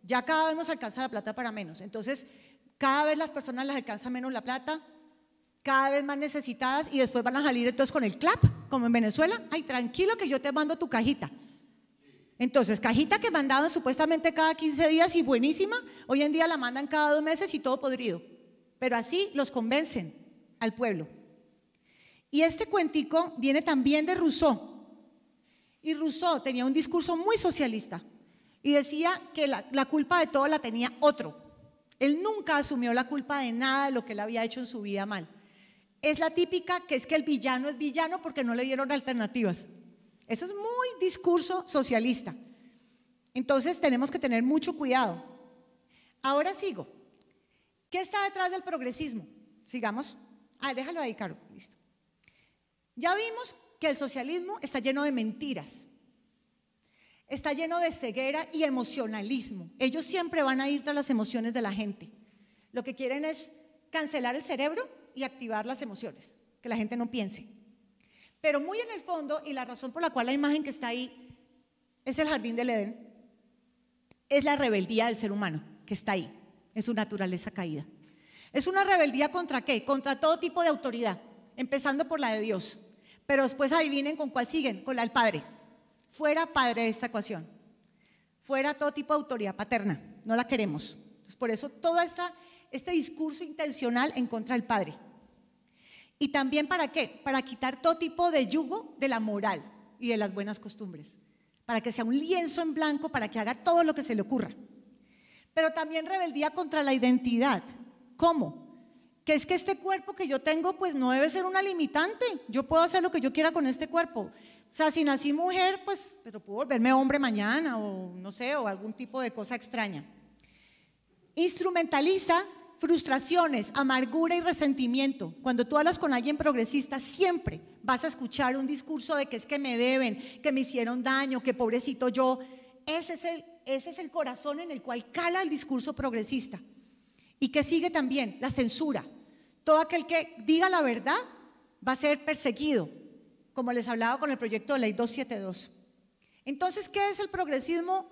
Ya cada vez nos alcanza la plata para menos. Entonces, cada vez las personas les alcanza menos la plata, cada vez más necesitadas y después van a salir entonces con el clap, como en Venezuela. Ay, tranquilo que yo te mando tu cajita. Entonces, cajita que mandaban supuestamente cada 15 días y buenísima, hoy en día la mandan cada dos meses y todo podrido. Pero así los convencen al pueblo. Y este cuentico viene también de Rousseau. Y Rousseau tenía un discurso muy socialista y decía que la, culpa de todo la tenía otro. Él nunca asumió la culpa de nada de lo que él había hecho en su vida mal. Es la típica que es que el villano es villano porque no le dieron alternativas. Eso es muy discurso socialista. Entonces tenemos que tener mucho cuidado. Ahora sigo. ¿Qué está detrás del progresismo? Sigamos. Ah, déjalo ahí, Caro. Listo. Ya vimos que el socialismo está lleno de mentiras. Está lleno de ceguera y emocionalismo. Ellos siempre van a ir tras las emociones de la gente. Lo que quieren es cancelar el cerebro y activar las emociones, que la gente no piense. Pero muy en el fondo, y la razón por la cual la imagen que está ahí es el jardín del Edén, es la rebeldía del ser humano que está ahí, en su naturaleza caída. Es una rebeldía contra qué? Contra todo tipo de autoridad, empezando por la de Dios. Pero después adivinen con cuál siguen, con la del Padre. Fuera Padre de esta ecuación. Fuera todo tipo de autoridad paterna. No la queremos. por eso todo esta, este discurso intencional en contra del Padre. ¿Y también para qué? Para quitar todo tipo de yugo de la moral y de las buenas costumbres. Para que sea un lienzo en blanco, para que haga todo lo que se le ocurra. Pero también rebeldía contra la identidad. ¿Cómo? Que es que este cuerpo que yo tengo, pues no debe ser una limitante. Yo puedo hacer lo que yo quiera con este cuerpo. O sea, si nací mujer, pues, pero puedo volverme hombre mañana o no sé, o algún tipo de cosa extraña. Instrumentaliza frustraciones, amargura y resentimiento. Cuando tú hablas con alguien progresista, siempre vas a escuchar un discurso de que es que me deben, que me hicieron daño, que pobrecito yo. Ese es el, ese es el corazón en el cual cala el discurso progresista. Y que sigue también la censura. Todo aquel que diga la verdad va a ser perseguido, como les hablaba con el proyecto de ley 272. Entonces, ¿qué es el progresismo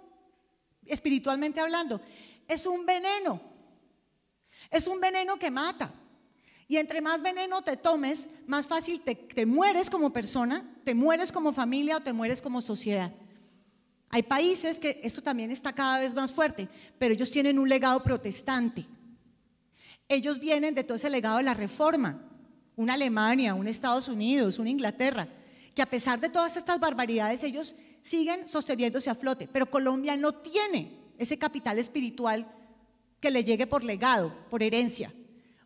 espiritualmente hablando? Es un veneno es un veneno que mata. Y entre más veneno te tomes, más fácil te, mueres como persona, te mueres como familia o te mueres como sociedad. Hay países que esto también está cada vez más fuerte, pero ellos tienen un legado protestante. Ellos vienen de todo ese legado de la reforma, una Alemania, un Estados Unidos, una Inglaterra, que a pesar de todas estas barbaridades ellos siguen sosteniéndose a flote, pero Colombia no tiene ese capital espiritual le llegue por legado, por herencia.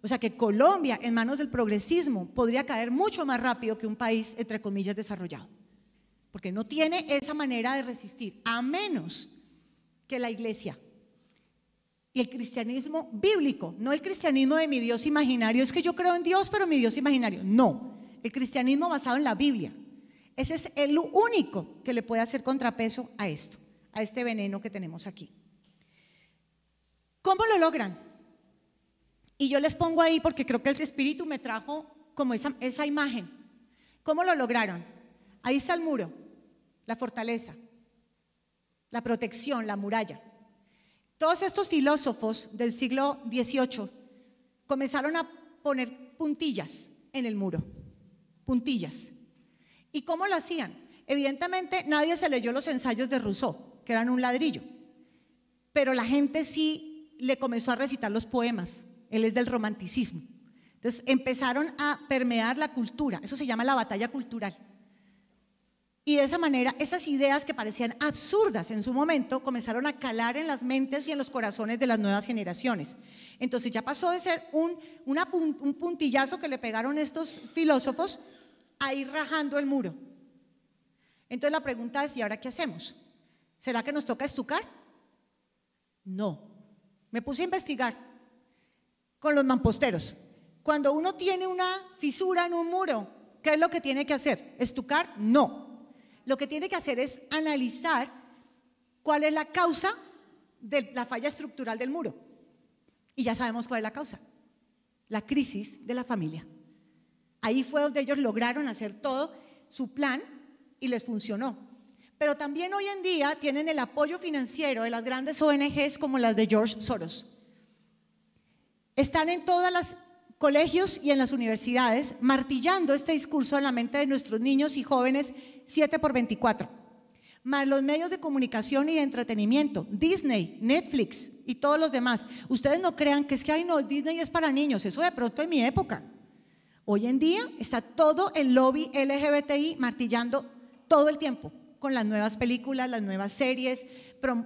O sea que Colombia, en manos del progresismo, podría caer mucho más rápido que un país, entre comillas, desarrollado. Porque no tiene esa manera de resistir, a menos que la iglesia y el cristianismo bíblico, no el cristianismo de mi Dios imaginario, es que yo creo en Dios, pero mi Dios imaginario. No, el cristianismo basado en la Biblia. Ese es el único que le puede hacer contrapeso a esto, a este veneno que tenemos aquí. ¿Cómo lo logran? Y yo les pongo ahí porque creo que el Espíritu me trajo como esa, esa imagen. ¿Cómo lo lograron? Ahí está el muro, la fortaleza, la protección, la muralla. Todos estos filósofos del siglo XVIII comenzaron a poner puntillas en el muro, puntillas. ¿Y cómo lo hacían? Evidentemente nadie se leyó los ensayos de Rousseau, que eran un ladrillo, pero la gente sí le comenzó a recitar los poemas. Él es del romanticismo. Entonces empezaron a permear la cultura. Eso se llama la batalla cultural. Y de esa manera, esas ideas que parecían absurdas en su momento comenzaron a calar en las mentes y en los corazones de las nuevas generaciones. Entonces ya pasó de ser un, puntillazo que le pegaron estos filósofos a ir rajando el muro. Entonces la pregunta es, ¿y ahora qué hacemos? ¿Será que nos toca estucar? No, me puse a investigar con los mamposteros. Cuando uno tiene una fisura en un muro, ¿qué es lo que tiene que hacer? ¿Estucar? No. Lo que tiene que hacer es analizar cuál es la causa de la falla estructural del muro. Y ya sabemos cuál es la causa. La crisis de la familia. Ahí fue donde ellos lograron hacer todo su plan y les funcionó pero también hoy en día tienen el apoyo financiero de las grandes ONGs como las de George Soros. Están en todos los colegios y en las universidades martillando este discurso en la mente de nuestros niños y jóvenes 7 por 24. Más los medios de comunicación y de entretenimiento, Disney, Netflix y todos los demás. Ustedes no crean que es que, ay, no, Disney es para niños, eso de pronto en mi época. Hoy en día está todo el lobby LGBTI martillando todo el tiempo con las nuevas películas, las nuevas series,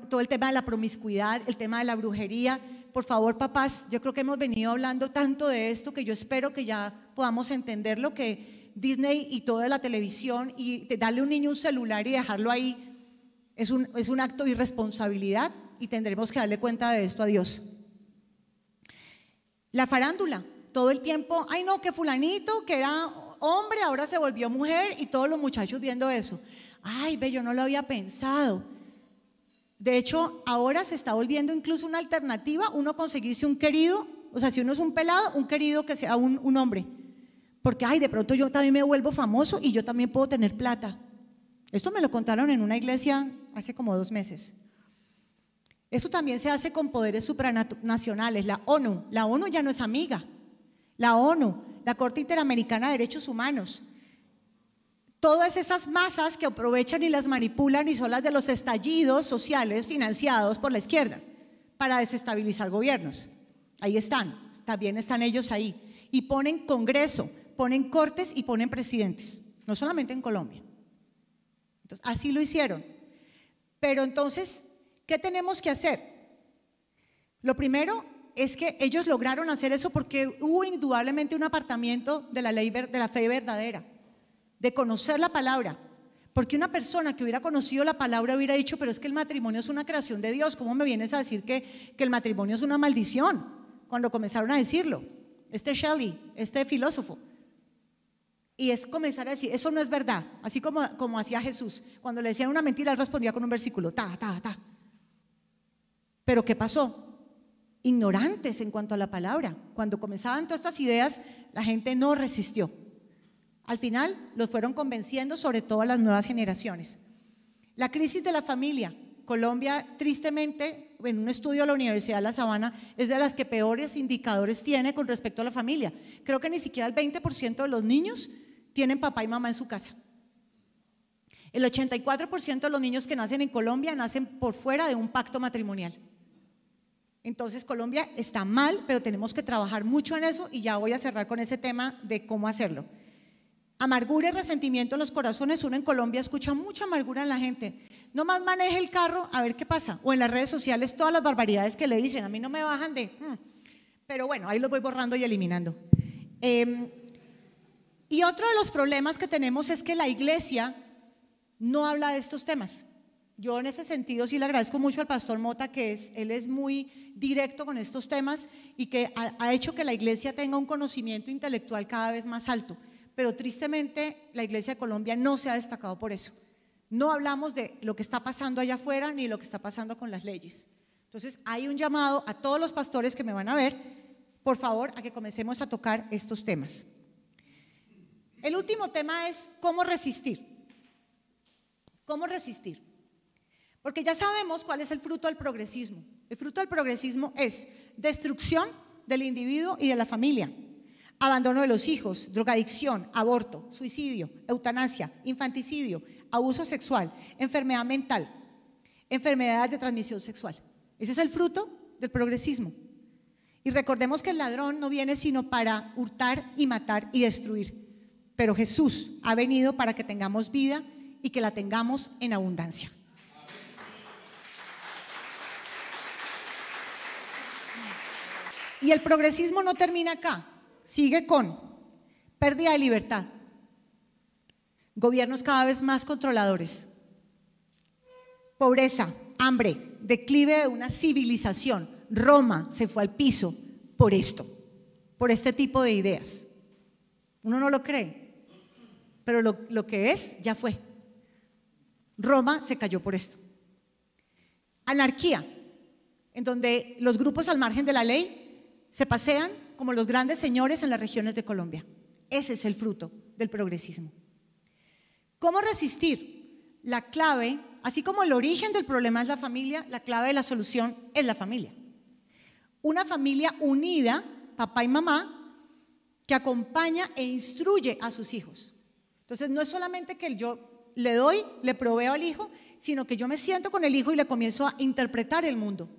todo el tema de la promiscuidad, el tema de la brujería. Por favor, papás, yo creo que hemos venido hablando tanto de esto que yo espero que ya podamos entender lo que Disney y toda la televisión y darle a un niño un celular y dejarlo ahí es un, es un acto de irresponsabilidad y tendremos que darle cuenta de esto a Dios. La farándula, todo el tiempo, ay no, que fulanito, que era hombre, ahora se volvió mujer y todos los muchachos viendo eso ay, ve, yo no lo había pensado. De hecho, ahora se está volviendo incluso una alternativa uno conseguirse un querido, o sea, si uno es un pelado, un querido que sea un, hombre. Porque, ay, de pronto yo también me vuelvo famoso y yo también puedo tener plata. Esto me lo contaron en una iglesia hace como dos meses. Eso también se hace con poderes supranacionales. La ONU, la ONU ya no es amiga. La ONU, la Corte Interamericana de Derechos Humanos, todas esas masas que aprovechan y las manipulan y son las de los estallidos sociales financiados por la izquierda para desestabilizar gobiernos. Ahí están, también están ellos ahí. Y ponen Congreso, ponen cortes y ponen presidentes, no solamente en Colombia. Entonces, así lo hicieron. Pero entonces, ¿qué tenemos que hacer? Lo primero es que ellos lograron hacer eso porque hubo indudablemente un apartamiento de la ley de la fe verdadera de conocer la palabra. Porque una persona que hubiera conocido la palabra hubiera dicho, pero es que el matrimonio es una creación de Dios, ¿cómo me vienes a decir que, que el matrimonio es una maldición? Cuando comenzaron a decirlo, este Shelley, este filósofo. Y es comenzar a decir, eso no es verdad, así como, como hacía Jesús. Cuando le decían una mentira, él respondía con un versículo, ta, ta, ta. Pero ¿qué pasó? Ignorantes en cuanto a la palabra. Cuando comenzaban todas estas ideas, la gente no resistió. Al final los fueron convenciendo, sobre todo a las nuevas generaciones. La crisis de la familia. Colombia, tristemente, en un estudio de la Universidad de La Sabana, es de las que peores indicadores tiene con respecto a la familia. Creo que ni siquiera el 20% de los niños tienen papá y mamá en su casa. El 84% de los niños que nacen en Colombia nacen por fuera de un pacto matrimonial. Entonces Colombia está mal, pero tenemos que trabajar mucho en eso y ya voy a cerrar con ese tema de cómo hacerlo amargura y resentimiento en los corazones. Uno en Colombia escucha mucha amargura en la gente. Nomás maneje el carro a ver qué pasa. O en las redes sociales todas las barbaridades que le dicen. A mí no me bajan de... Hmm". Pero bueno, ahí lo voy borrando y eliminando. Em, y otro de los problemas que tenemos es que la iglesia no habla de estos temas. Yo en ese sentido sí le agradezco mucho al pastor Mota, que es, él es muy directo con estos temas y que ha hecho que la iglesia tenga un conocimiento intelectual cada vez más alto pero tristemente la Iglesia de Colombia no se ha destacado por eso. No hablamos de lo que está pasando allá afuera ni lo que está pasando con las leyes. Entonces hay un llamado a todos los pastores que me van a ver, por favor, a que comencemos a tocar estos temas. El último tema es cómo resistir. ¿Cómo resistir? Porque ya sabemos cuál es el fruto del progresismo. El fruto del progresismo es destrucción del individuo y de la familia. Abandono de los hijos, drogadicción, aborto, suicidio, eutanasia, infanticidio, abuso sexual, enfermedad mental, enfermedades de transmisión sexual. Ese es el fruto del progresismo. Y recordemos que el ladrón no viene sino para hurtar y matar y destruir. Pero Jesús ha venido para que tengamos vida y que la tengamos en abundancia. Y el progresismo no termina acá sigue con pérdida de libertad, gobiernos cada vez más controladores, pobreza, hambre, declive de una civilización. Roma se fue al piso por esto, por este tipo de ideas. Uno no lo cree, pero lo, que es ya fue. Roma se cayó por esto. Anarquía, en donde los grupos al margen de la ley se pasean como los grandes señores en las regiones de Colombia. Ese es el fruto del progresismo. ¿Cómo resistir? La clave, así como el origen del problema es la familia, la clave de la solución es la familia. Una familia unida, papá y mamá, que acompaña e instruye a sus hijos. Entonces, no es solamente que yo le doy, le proveo al hijo, sino que yo me siento con el hijo y le comienzo a interpretar el mundo.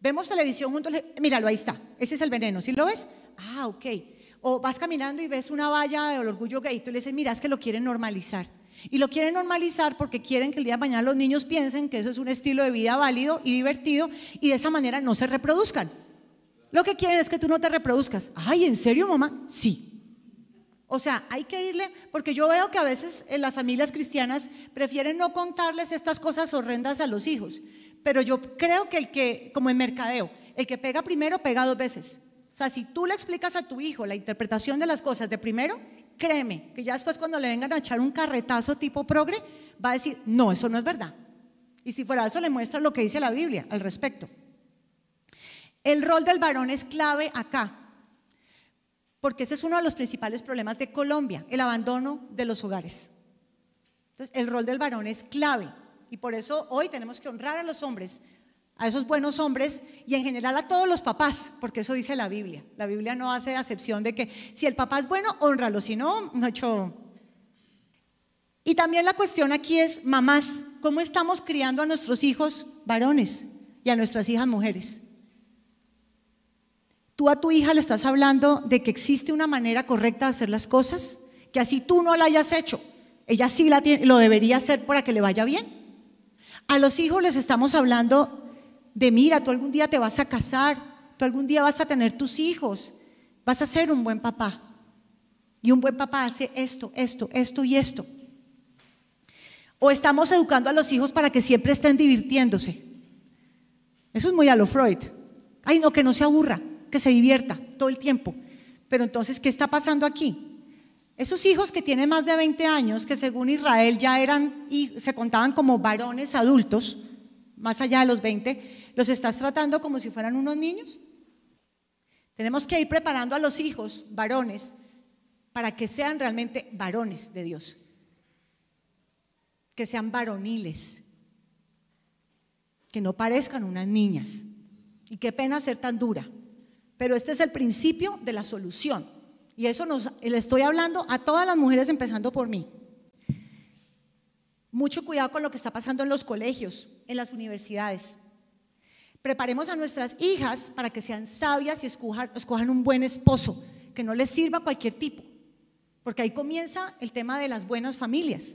Vemos televisión juntos, míralo, ahí está, ese es el veneno, ¿sí lo ves? Ah, ok. O vas caminando y ves una valla del orgullo gay, tú le dices, mira, es que lo quieren normalizar. Y lo quieren normalizar porque quieren que el día de mañana los niños piensen que eso es un estilo de vida válido y divertido y de esa manera no se reproduzcan. Lo que quieren es que tú no te reproduzcas. Ay, ¿en serio, mamá? Sí. O sea, hay que irle, porque yo veo que a veces en eh, las familias cristianas prefieren no contarles estas cosas horrendas a los hijos, pero yo creo que el que, como en mercadeo, el que pega primero pega dos veces. O sea, si tú le explicas a tu hijo la interpretación de las cosas de primero, créeme, que ya después cuando le vengan a echar un carretazo tipo progre, va a decir, no, eso no es verdad. Y si fuera eso, le muestra lo que dice la Biblia al respecto. El rol del varón es clave acá, porque ese es uno de los principales problemas de Colombia, el abandono de los hogares. Entonces, el rol del varón es clave. Y por eso hoy tenemos que honrar a los hombres, a esos buenos hombres y en general a todos los papás, porque eso dice la Biblia. La Biblia no hace acepción de que si el papá es bueno, honralo, si no, no hecho Y también la cuestión aquí es, mamás, ¿cómo estamos criando a nuestros hijos varones y a nuestras hijas mujeres? Tú a tu hija le estás hablando de que existe una manera correcta de hacer las cosas, que así tú no la hayas hecho, ella sí la tiene, lo debería hacer para que le vaya bien. A los hijos les estamos hablando de, mira, tú algún día te vas a casar, tú algún día vas a tener tus hijos, vas a ser un buen papá. Y un buen papá hace esto, esto, esto y esto. O estamos educando a los hijos para que siempre estén divirtiéndose. Eso es muy a lo Freud. Ay, no, que no se aburra, que se divierta todo el tiempo. Pero entonces, ¿qué está pasando aquí? Esos hijos que tienen más de 20 años, que según Israel ya eran y se contaban como varones adultos, más allá de los 20, ¿los estás tratando como si fueran unos niños? Tenemos que ir preparando a los hijos varones para que sean realmente varones de Dios, que sean varoniles, que no parezcan unas niñas. Y qué pena ser tan dura, pero este es el principio de la solución y eso le estoy hablando a todas las mujeres, empezando por mí. Mucho cuidado con lo que está pasando en los colegios, en las universidades. Preparemos a nuestras hijas para que sean sabias y escojan, escojan un buen esposo, que no les sirva cualquier tipo, porque ahí comienza el tema de las buenas familias.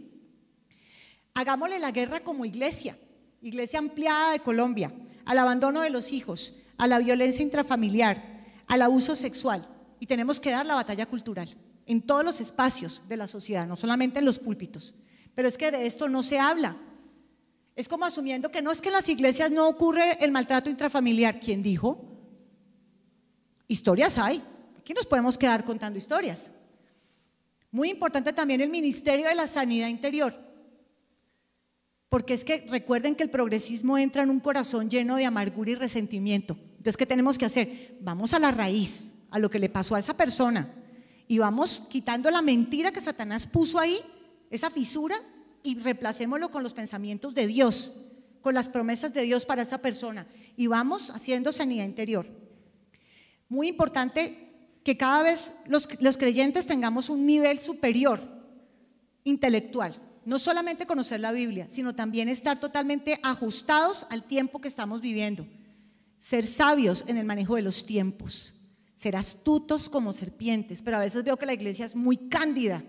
Hagámosle la guerra como iglesia, iglesia ampliada de Colombia, al abandono de los hijos, a la violencia intrafamiliar, al abuso sexual y tenemos que dar la batalla cultural en todos los espacios de la sociedad, no solamente en los púlpitos. Pero es que de esto no se habla. Es como asumiendo que no es que en las iglesias no ocurre el maltrato intrafamiliar. ¿Quién dijo? Historias hay. Aquí nos podemos quedar contando historias. Muy importante también el Ministerio de la Sanidad Interior. Porque es que recuerden que el progresismo entra en un corazón lleno de amargura y resentimiento. Entonces, ¿qué tenemos que hacer? Vamos a la raíz a lo que le pasó a esa persona y vamos quitando la mentira que Satanás puso ahí, esa fisura, y reemplacémoslo con los pensamientos de Dios, con las promesas de Dios para esa persona. Y vamos haciendo sanidad interior. Muy importante que cada vez los, los creyentes tengamos un nivel superior intelectual. No solamente conocer la Biblia, sino también estar totalmente ajustados al tiempo que estamos viviendo. Ser sabios en el manejo de los tiempos ser astutos como serpientes, pero a veces veo que la iglesia es muy cándida,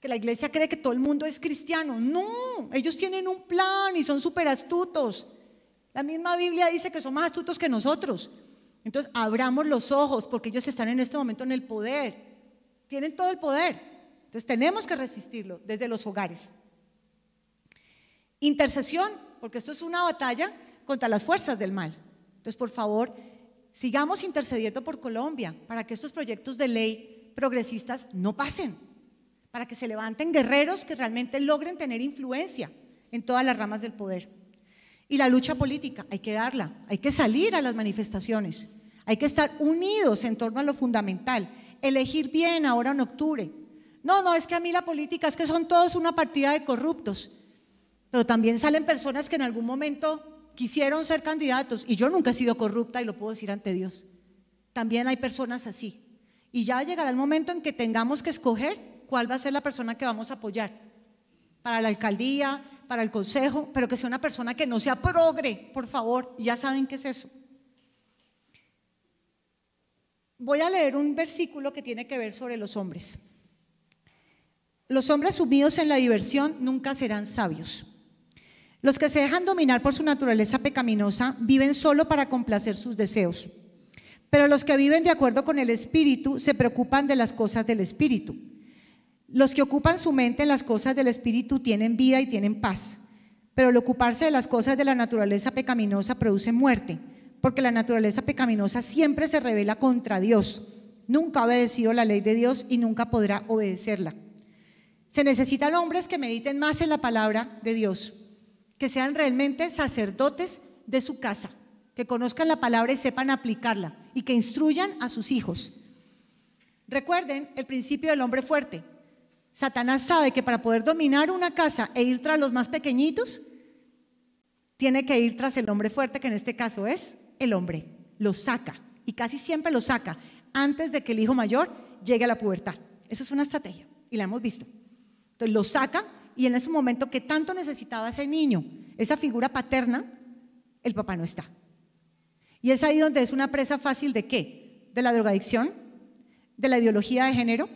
que la iglesia cree que todo el mundo es cristiano. No, ellos tienen un plan y son súper astutos. La misma Biblia dice que son más astutos que nosotros. Entonces, abramos los ojos porque ellos están en este momento en el poder. Tienen todo el poder. Entonces, tenemos que resistirlo desde los hogares. Intercesión, porque esto es una batalla contra las fuerzas del mal. Entonces, por favor, sigamos intercediendo por Colombia para que estos proyectos de ley progresistas no pasen, para que se levanten guerreros que realmente logren tener influencia en todas las ramas del poder. Y la lucha política, hay que darla, hay que salir a las manifestaciones, hay que estar unidos en torno a lo fundamental, elegir bien ahora en octubre. No, no, es que a mí la política es que son todos una partida de corruptos, pero también salen personas que en algún momento quisieron ser candidatos, y yo nunca he sido corrupta y lo puedo decir ante Dios, también hay personas así. Y ya llegará el momento en que tengamos que escoger cuál va a ser la persona que vamos a apoyar, para la alcaldía, para el consejo, pero que sea una persona que no sea progre, por favor, ya saben qué es eso. Voy a leer un versículo que tiene que ver sobre los hombres. Los hombres sumidos en la diversión nunca serán sabios. Los que se dejan dominar por su naturaleza pecaminosa viven solo para complacer sus deseos. Pero los que viven de acuerdo con el Espíritu se preocupan de las cosas del Espíritu. Los que ocupan su mente en las cosas del Espíritu tienen vida y tienen paz. Pero el ocuparse de las cosas de la naturaleza pecaminosa produce muerte, porque la naturaleza pecaminosa siempre se revela contra Dios. Nunca ha obedecido la ley de Dios y nunca podrá obedecerla. Se necesitan hombres que mediten más en la palabra de Dios, que sean realmente sacerdotes de su casa, que conozcan la palabra y sepan aplicarla y que instruyan a sus hijos. Recuerden el principio del hombre fuerte. Satanás sabe que para poder dominar una casa e ir tras los más pequeñitos, tiene que ir tras el hombre fuerte, que en este caso es el hombre. Lo saca y casi siempre lo saca antes de que el hijo mayor llegue a la pubertad. Eso es una estrategia y la hemos visto. Entonces lo saca y en ese momento que tanto necesitaba ese niño, esa figura paterna, el papá no está. Y es ahí donde es una presa fácil de qué? De la drogadicción, de la ideología de género,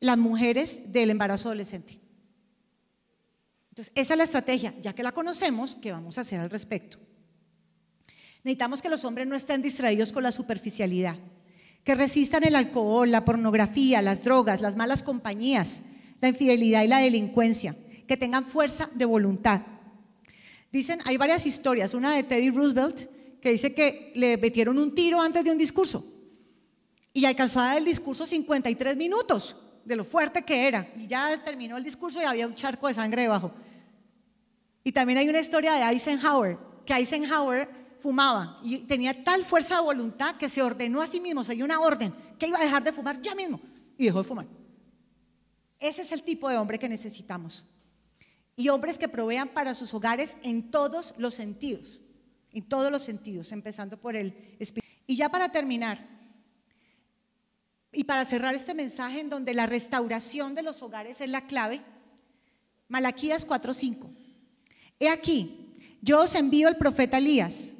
las mujeres del embarazo adolescente. Entonces, esa es la estrategia. Ya que la conocemos, ¿qué vamos a hacer al respecto? Necesitamos que los hombres no estén distraídos con la superficialidad, que resistan el alcohol, la pornografía, las drogas, las malas compañías, la infidelidad y la delincuencia, que tengan fuerza de voluntad. Dicen, hay varias historias, una de Teddy Roosevelt, que dice que le metieron un tiro antes de un discurso y a dar el discurso 53 minutos de lo fuerte que era. Y ya terminó el discurso y había un charco de sangre debajo. Y también hay una historia de Eisenhower, que Eisenhower fumaba y tenía tal fuerza de voluntad que se ordenó a sí mismo, se dio una orden, que iba a dejar de fumar ya mismo y dejó de fumar. Ese es el tipo de hombre que necesitamos. Y hombres que provean para sus hogares en todos los sentidos, en todos los sentidos, empezando por el espíritu. Y ya para terminar, y para cerrar este mensaje en donde la restauración de los hogares es la clave, Malaquías 4:5. He aquí, yo os envío el profeta Elías,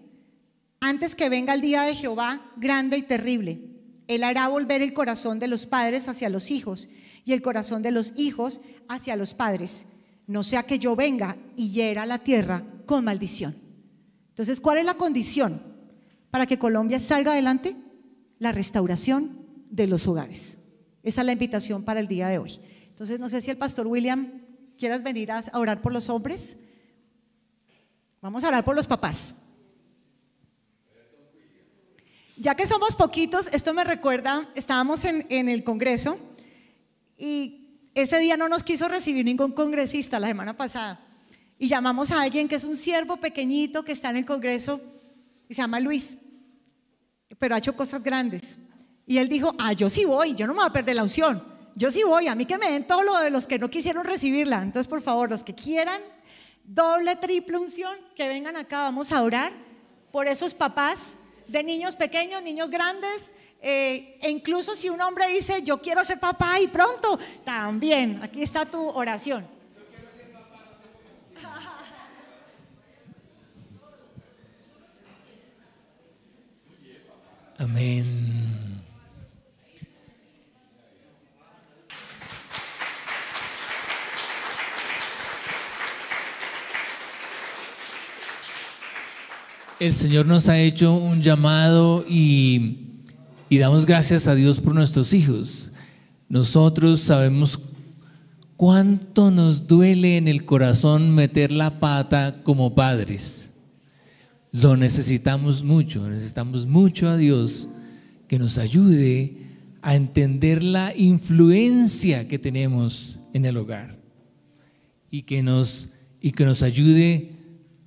antes que venga el día de Jehová grande y terrible. Él hará volver el corazón de los padres hacia los hijos y el corazón de los hijos hacia los padres, no sea que yo venga y hiera la tierra con maldición. Entonces, ¿cuál es la condición para que Colombia salga adelante? La restauración de los hogares. Esa es la invitación para el día de hoy. Entonces, no sé si el pastor William quieras venir a orar por los hombres. Vamos a orar por los papás. Ya que somos poquitos, esto me recuerda, estábamos en, el Congreso y ese día no nos quiso recibir ningún congresista la semana pasada. Y llamamos a alguien que es un siervo pequeñito que está en el Congreso y se llama Luis, pero ha hecho cosas grandes. Y él dijo, ah, yo sí voy, yo no me voy a perder la unción, yo sí voy, a mí que me den todo lo de los que no quisieron recibirla. Entonces, por favor, los que quieran doble, triple unción, que vengan acá, vamos a orar por esos papás de niños pequeños, niños grandes, eh, e incluso si un hombre dice, yo quiero ser papá y pronto, también, aquí está tu oración. Amén. El Señor nos ha hecho un llamado y y damos gracias a Dios por nuestros hijos. Nosotros sabemos cuánto nos duele en el corazón meter la pata como padres. Lo necesitamos mucho, necesitamos mucho a Dios que nos ayude a entender la influencia que tenemos en el hogar y que nos, y que nos ayude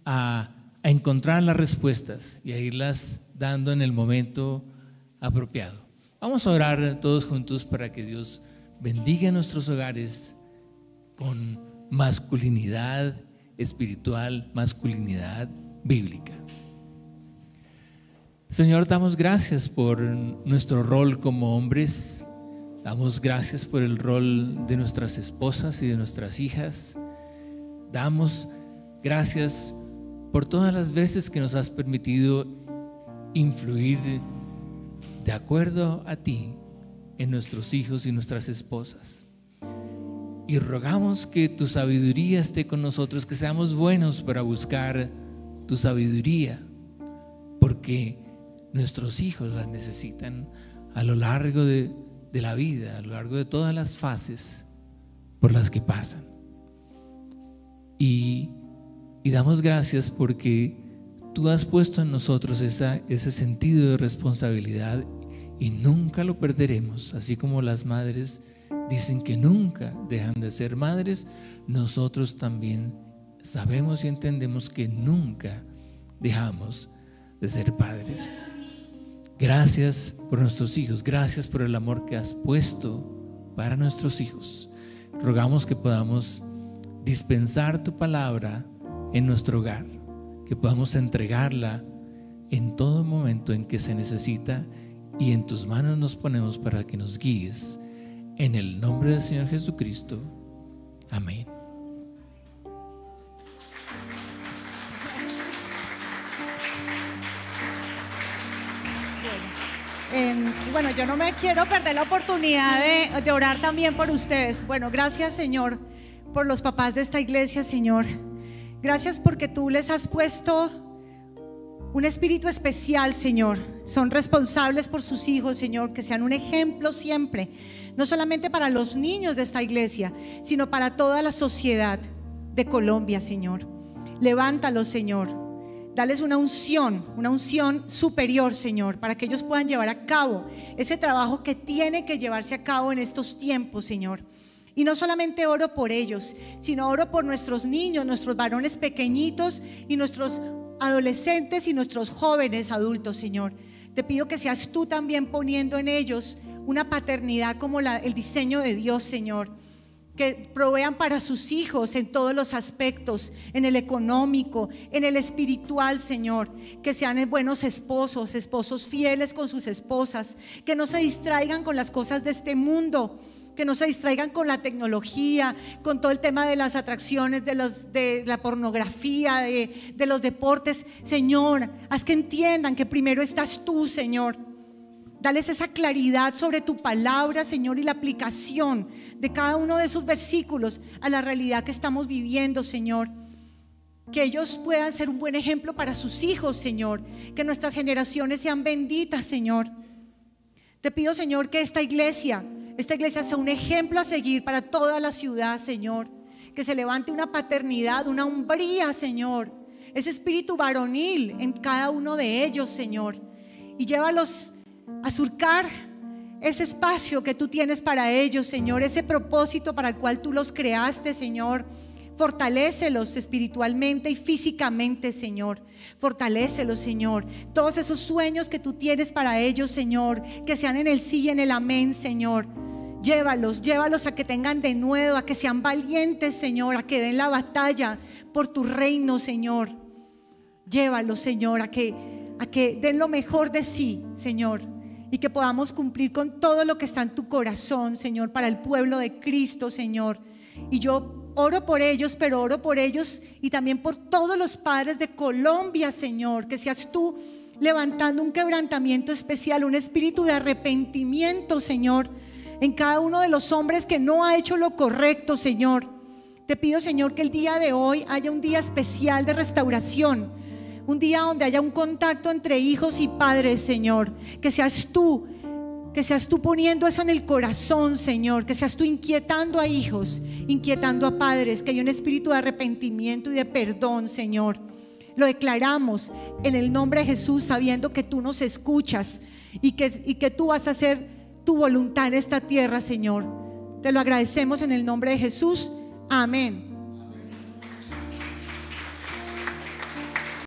a, a encontrar las respuestas y a irlas dando en el momento apropiado. Vamos a orar todos juntos para que Dios bendiga nuestros hogares con masculinidad espiritual, masculinidad bíblica. Señor, damos gracias por nuestro rol como hombres. Damos gracias por el rol de nuestras esposas y de nuestras hijas. Damos gracias por todas las veces que nos has permitido influir de acuerdo a ti en nuestros hijos y nuestras esposas. Y rogamos que tu sabiduría esté con nosotros, que seamos buenos para buscar tu sabiduría, porque nuestros hijos las necesitan a lo largo de, la vida, a lo largo de todas las fases por las que pasan. Y, damos gracias porque tú has puesto en nosotros esa, ese sentido de responsabilidad y nunca lo perderemos. Así como las madres dicen que nunca dejan de ser madres, nosotros también sabemos y entendemos que nunca dejamos de ser padres. Gracias por nuestros hijos, gracias por el amor que has puesto para nuestros hijos. Rogamos que podamos dispensar tu palabra en nuestro hogar, que podamos entregarla en todo momento en que se necesita y en tus manos nos ponemos para que nos guíes. En el nombre del Señor Jesucristo. Amén. Em, bueno, yo no me quiero perder la oportunidad de, orar también por ustedes. Bueno, gracias Señor por los papás de esta iglesia, Señor. Gracias porque tú les has puesto un espíritu especial, Señor. Son responsables por sus hijos, Señor, que sean un ejemplo siempre, no solamente para los niños de esta iglesia, sino para toda la sociedad de Colombia, Señor. Levántalos, Señor. Dales una unción, una unción superior, Señor, para que ellos puedan llevar a cabo ese trabajo que tiene que llevarse a cabo en estos tiempos, Señor. Y no solamente oro por ellos, sino oro por nuestros niños, nuestros varones pequeñitos y nuestros adolescentes y nuestros jóvenes adultos, Señor. Te pido que seas tú también poniendo en ellos una paternidad como el diseño de Dios, Señor. Que provean para sus hijos en todos los aspectos, en el económico, en el espiritual, Señor. Que sean buenos esposos, esposos fieles con sus esposas. Que no se distraigan con las cosas de este mundo que no se distraigan con la tecnología, con todo el tema de las atracciones, de, los, de la pornografía, de, de los deportes. Señor, haz que entiendan que primero estás tú, Señor. Dales esa claridad sobre tu palabra, Señor, y la aplicación de cada uno de esos versículos a la realidad que estamos viviendo, Señor. Que ellos puedan ser un buen ejemplo para sus hijos, Señor. Que nuestras generaciones sean benditas, Señor. Te pido, Señor, que esta iglesia esta iglesia sea un ejemplo a seguir para toda la ciudad, Señor. Que se levante una paternidad, una hombría, Señor. Ese espíritu varonil en cada uno de ellos, Señor. Y llévalos a surcar ese espacio que tú tienes para ellos, Señor. Ese propósito para el cual tú los creaste, Señor. Fortalécelos espiritualmente y físicamente, Señor. Fortalécelos, Señor. Todos esos sueños que tú tienes para ellos, Señor. Que sean en el sí y en el amén, Señor. Llévalos, llévalos a que tengan de nuevo, a que sean valientes, Señor, a que den la batalla por tu reino, Señor. Llévalos, Señor, a que, a que den lo mejor de sí, Señor, y que podamos cumplir con todo lo que está en tu corazón, Señor, para el pueblo de Cristo, Señor. Y yo Oro por ellos, pero oro por ellos y también por todos los padres de Colombia, Señor, que seas tú levantando un quebrantamiento especial, un espíritu de arrepentimiento, Señor, en cada uno de los hombres que no ha hecho lo correcto, Señor. Te pido, Señor, que el día de hoy haya un día especial de restauración, un día donde haya un contacto entre hijos y padres, Señor, que seas tú que seas tú poniendo eso en el corazón, Señor, que seas tú inquietando a hijos, inquietando a padres, que haya un espíritu de arrepentimiento y de perdón, Señor. Lo declaramos en el nombre de Jesús, sabiendo que tú nos escuchas y que, y que tú vas a hacer tu voluntad en esta tierra, Señor. Te lo agradecemos en el nombre de Jesús. Amén.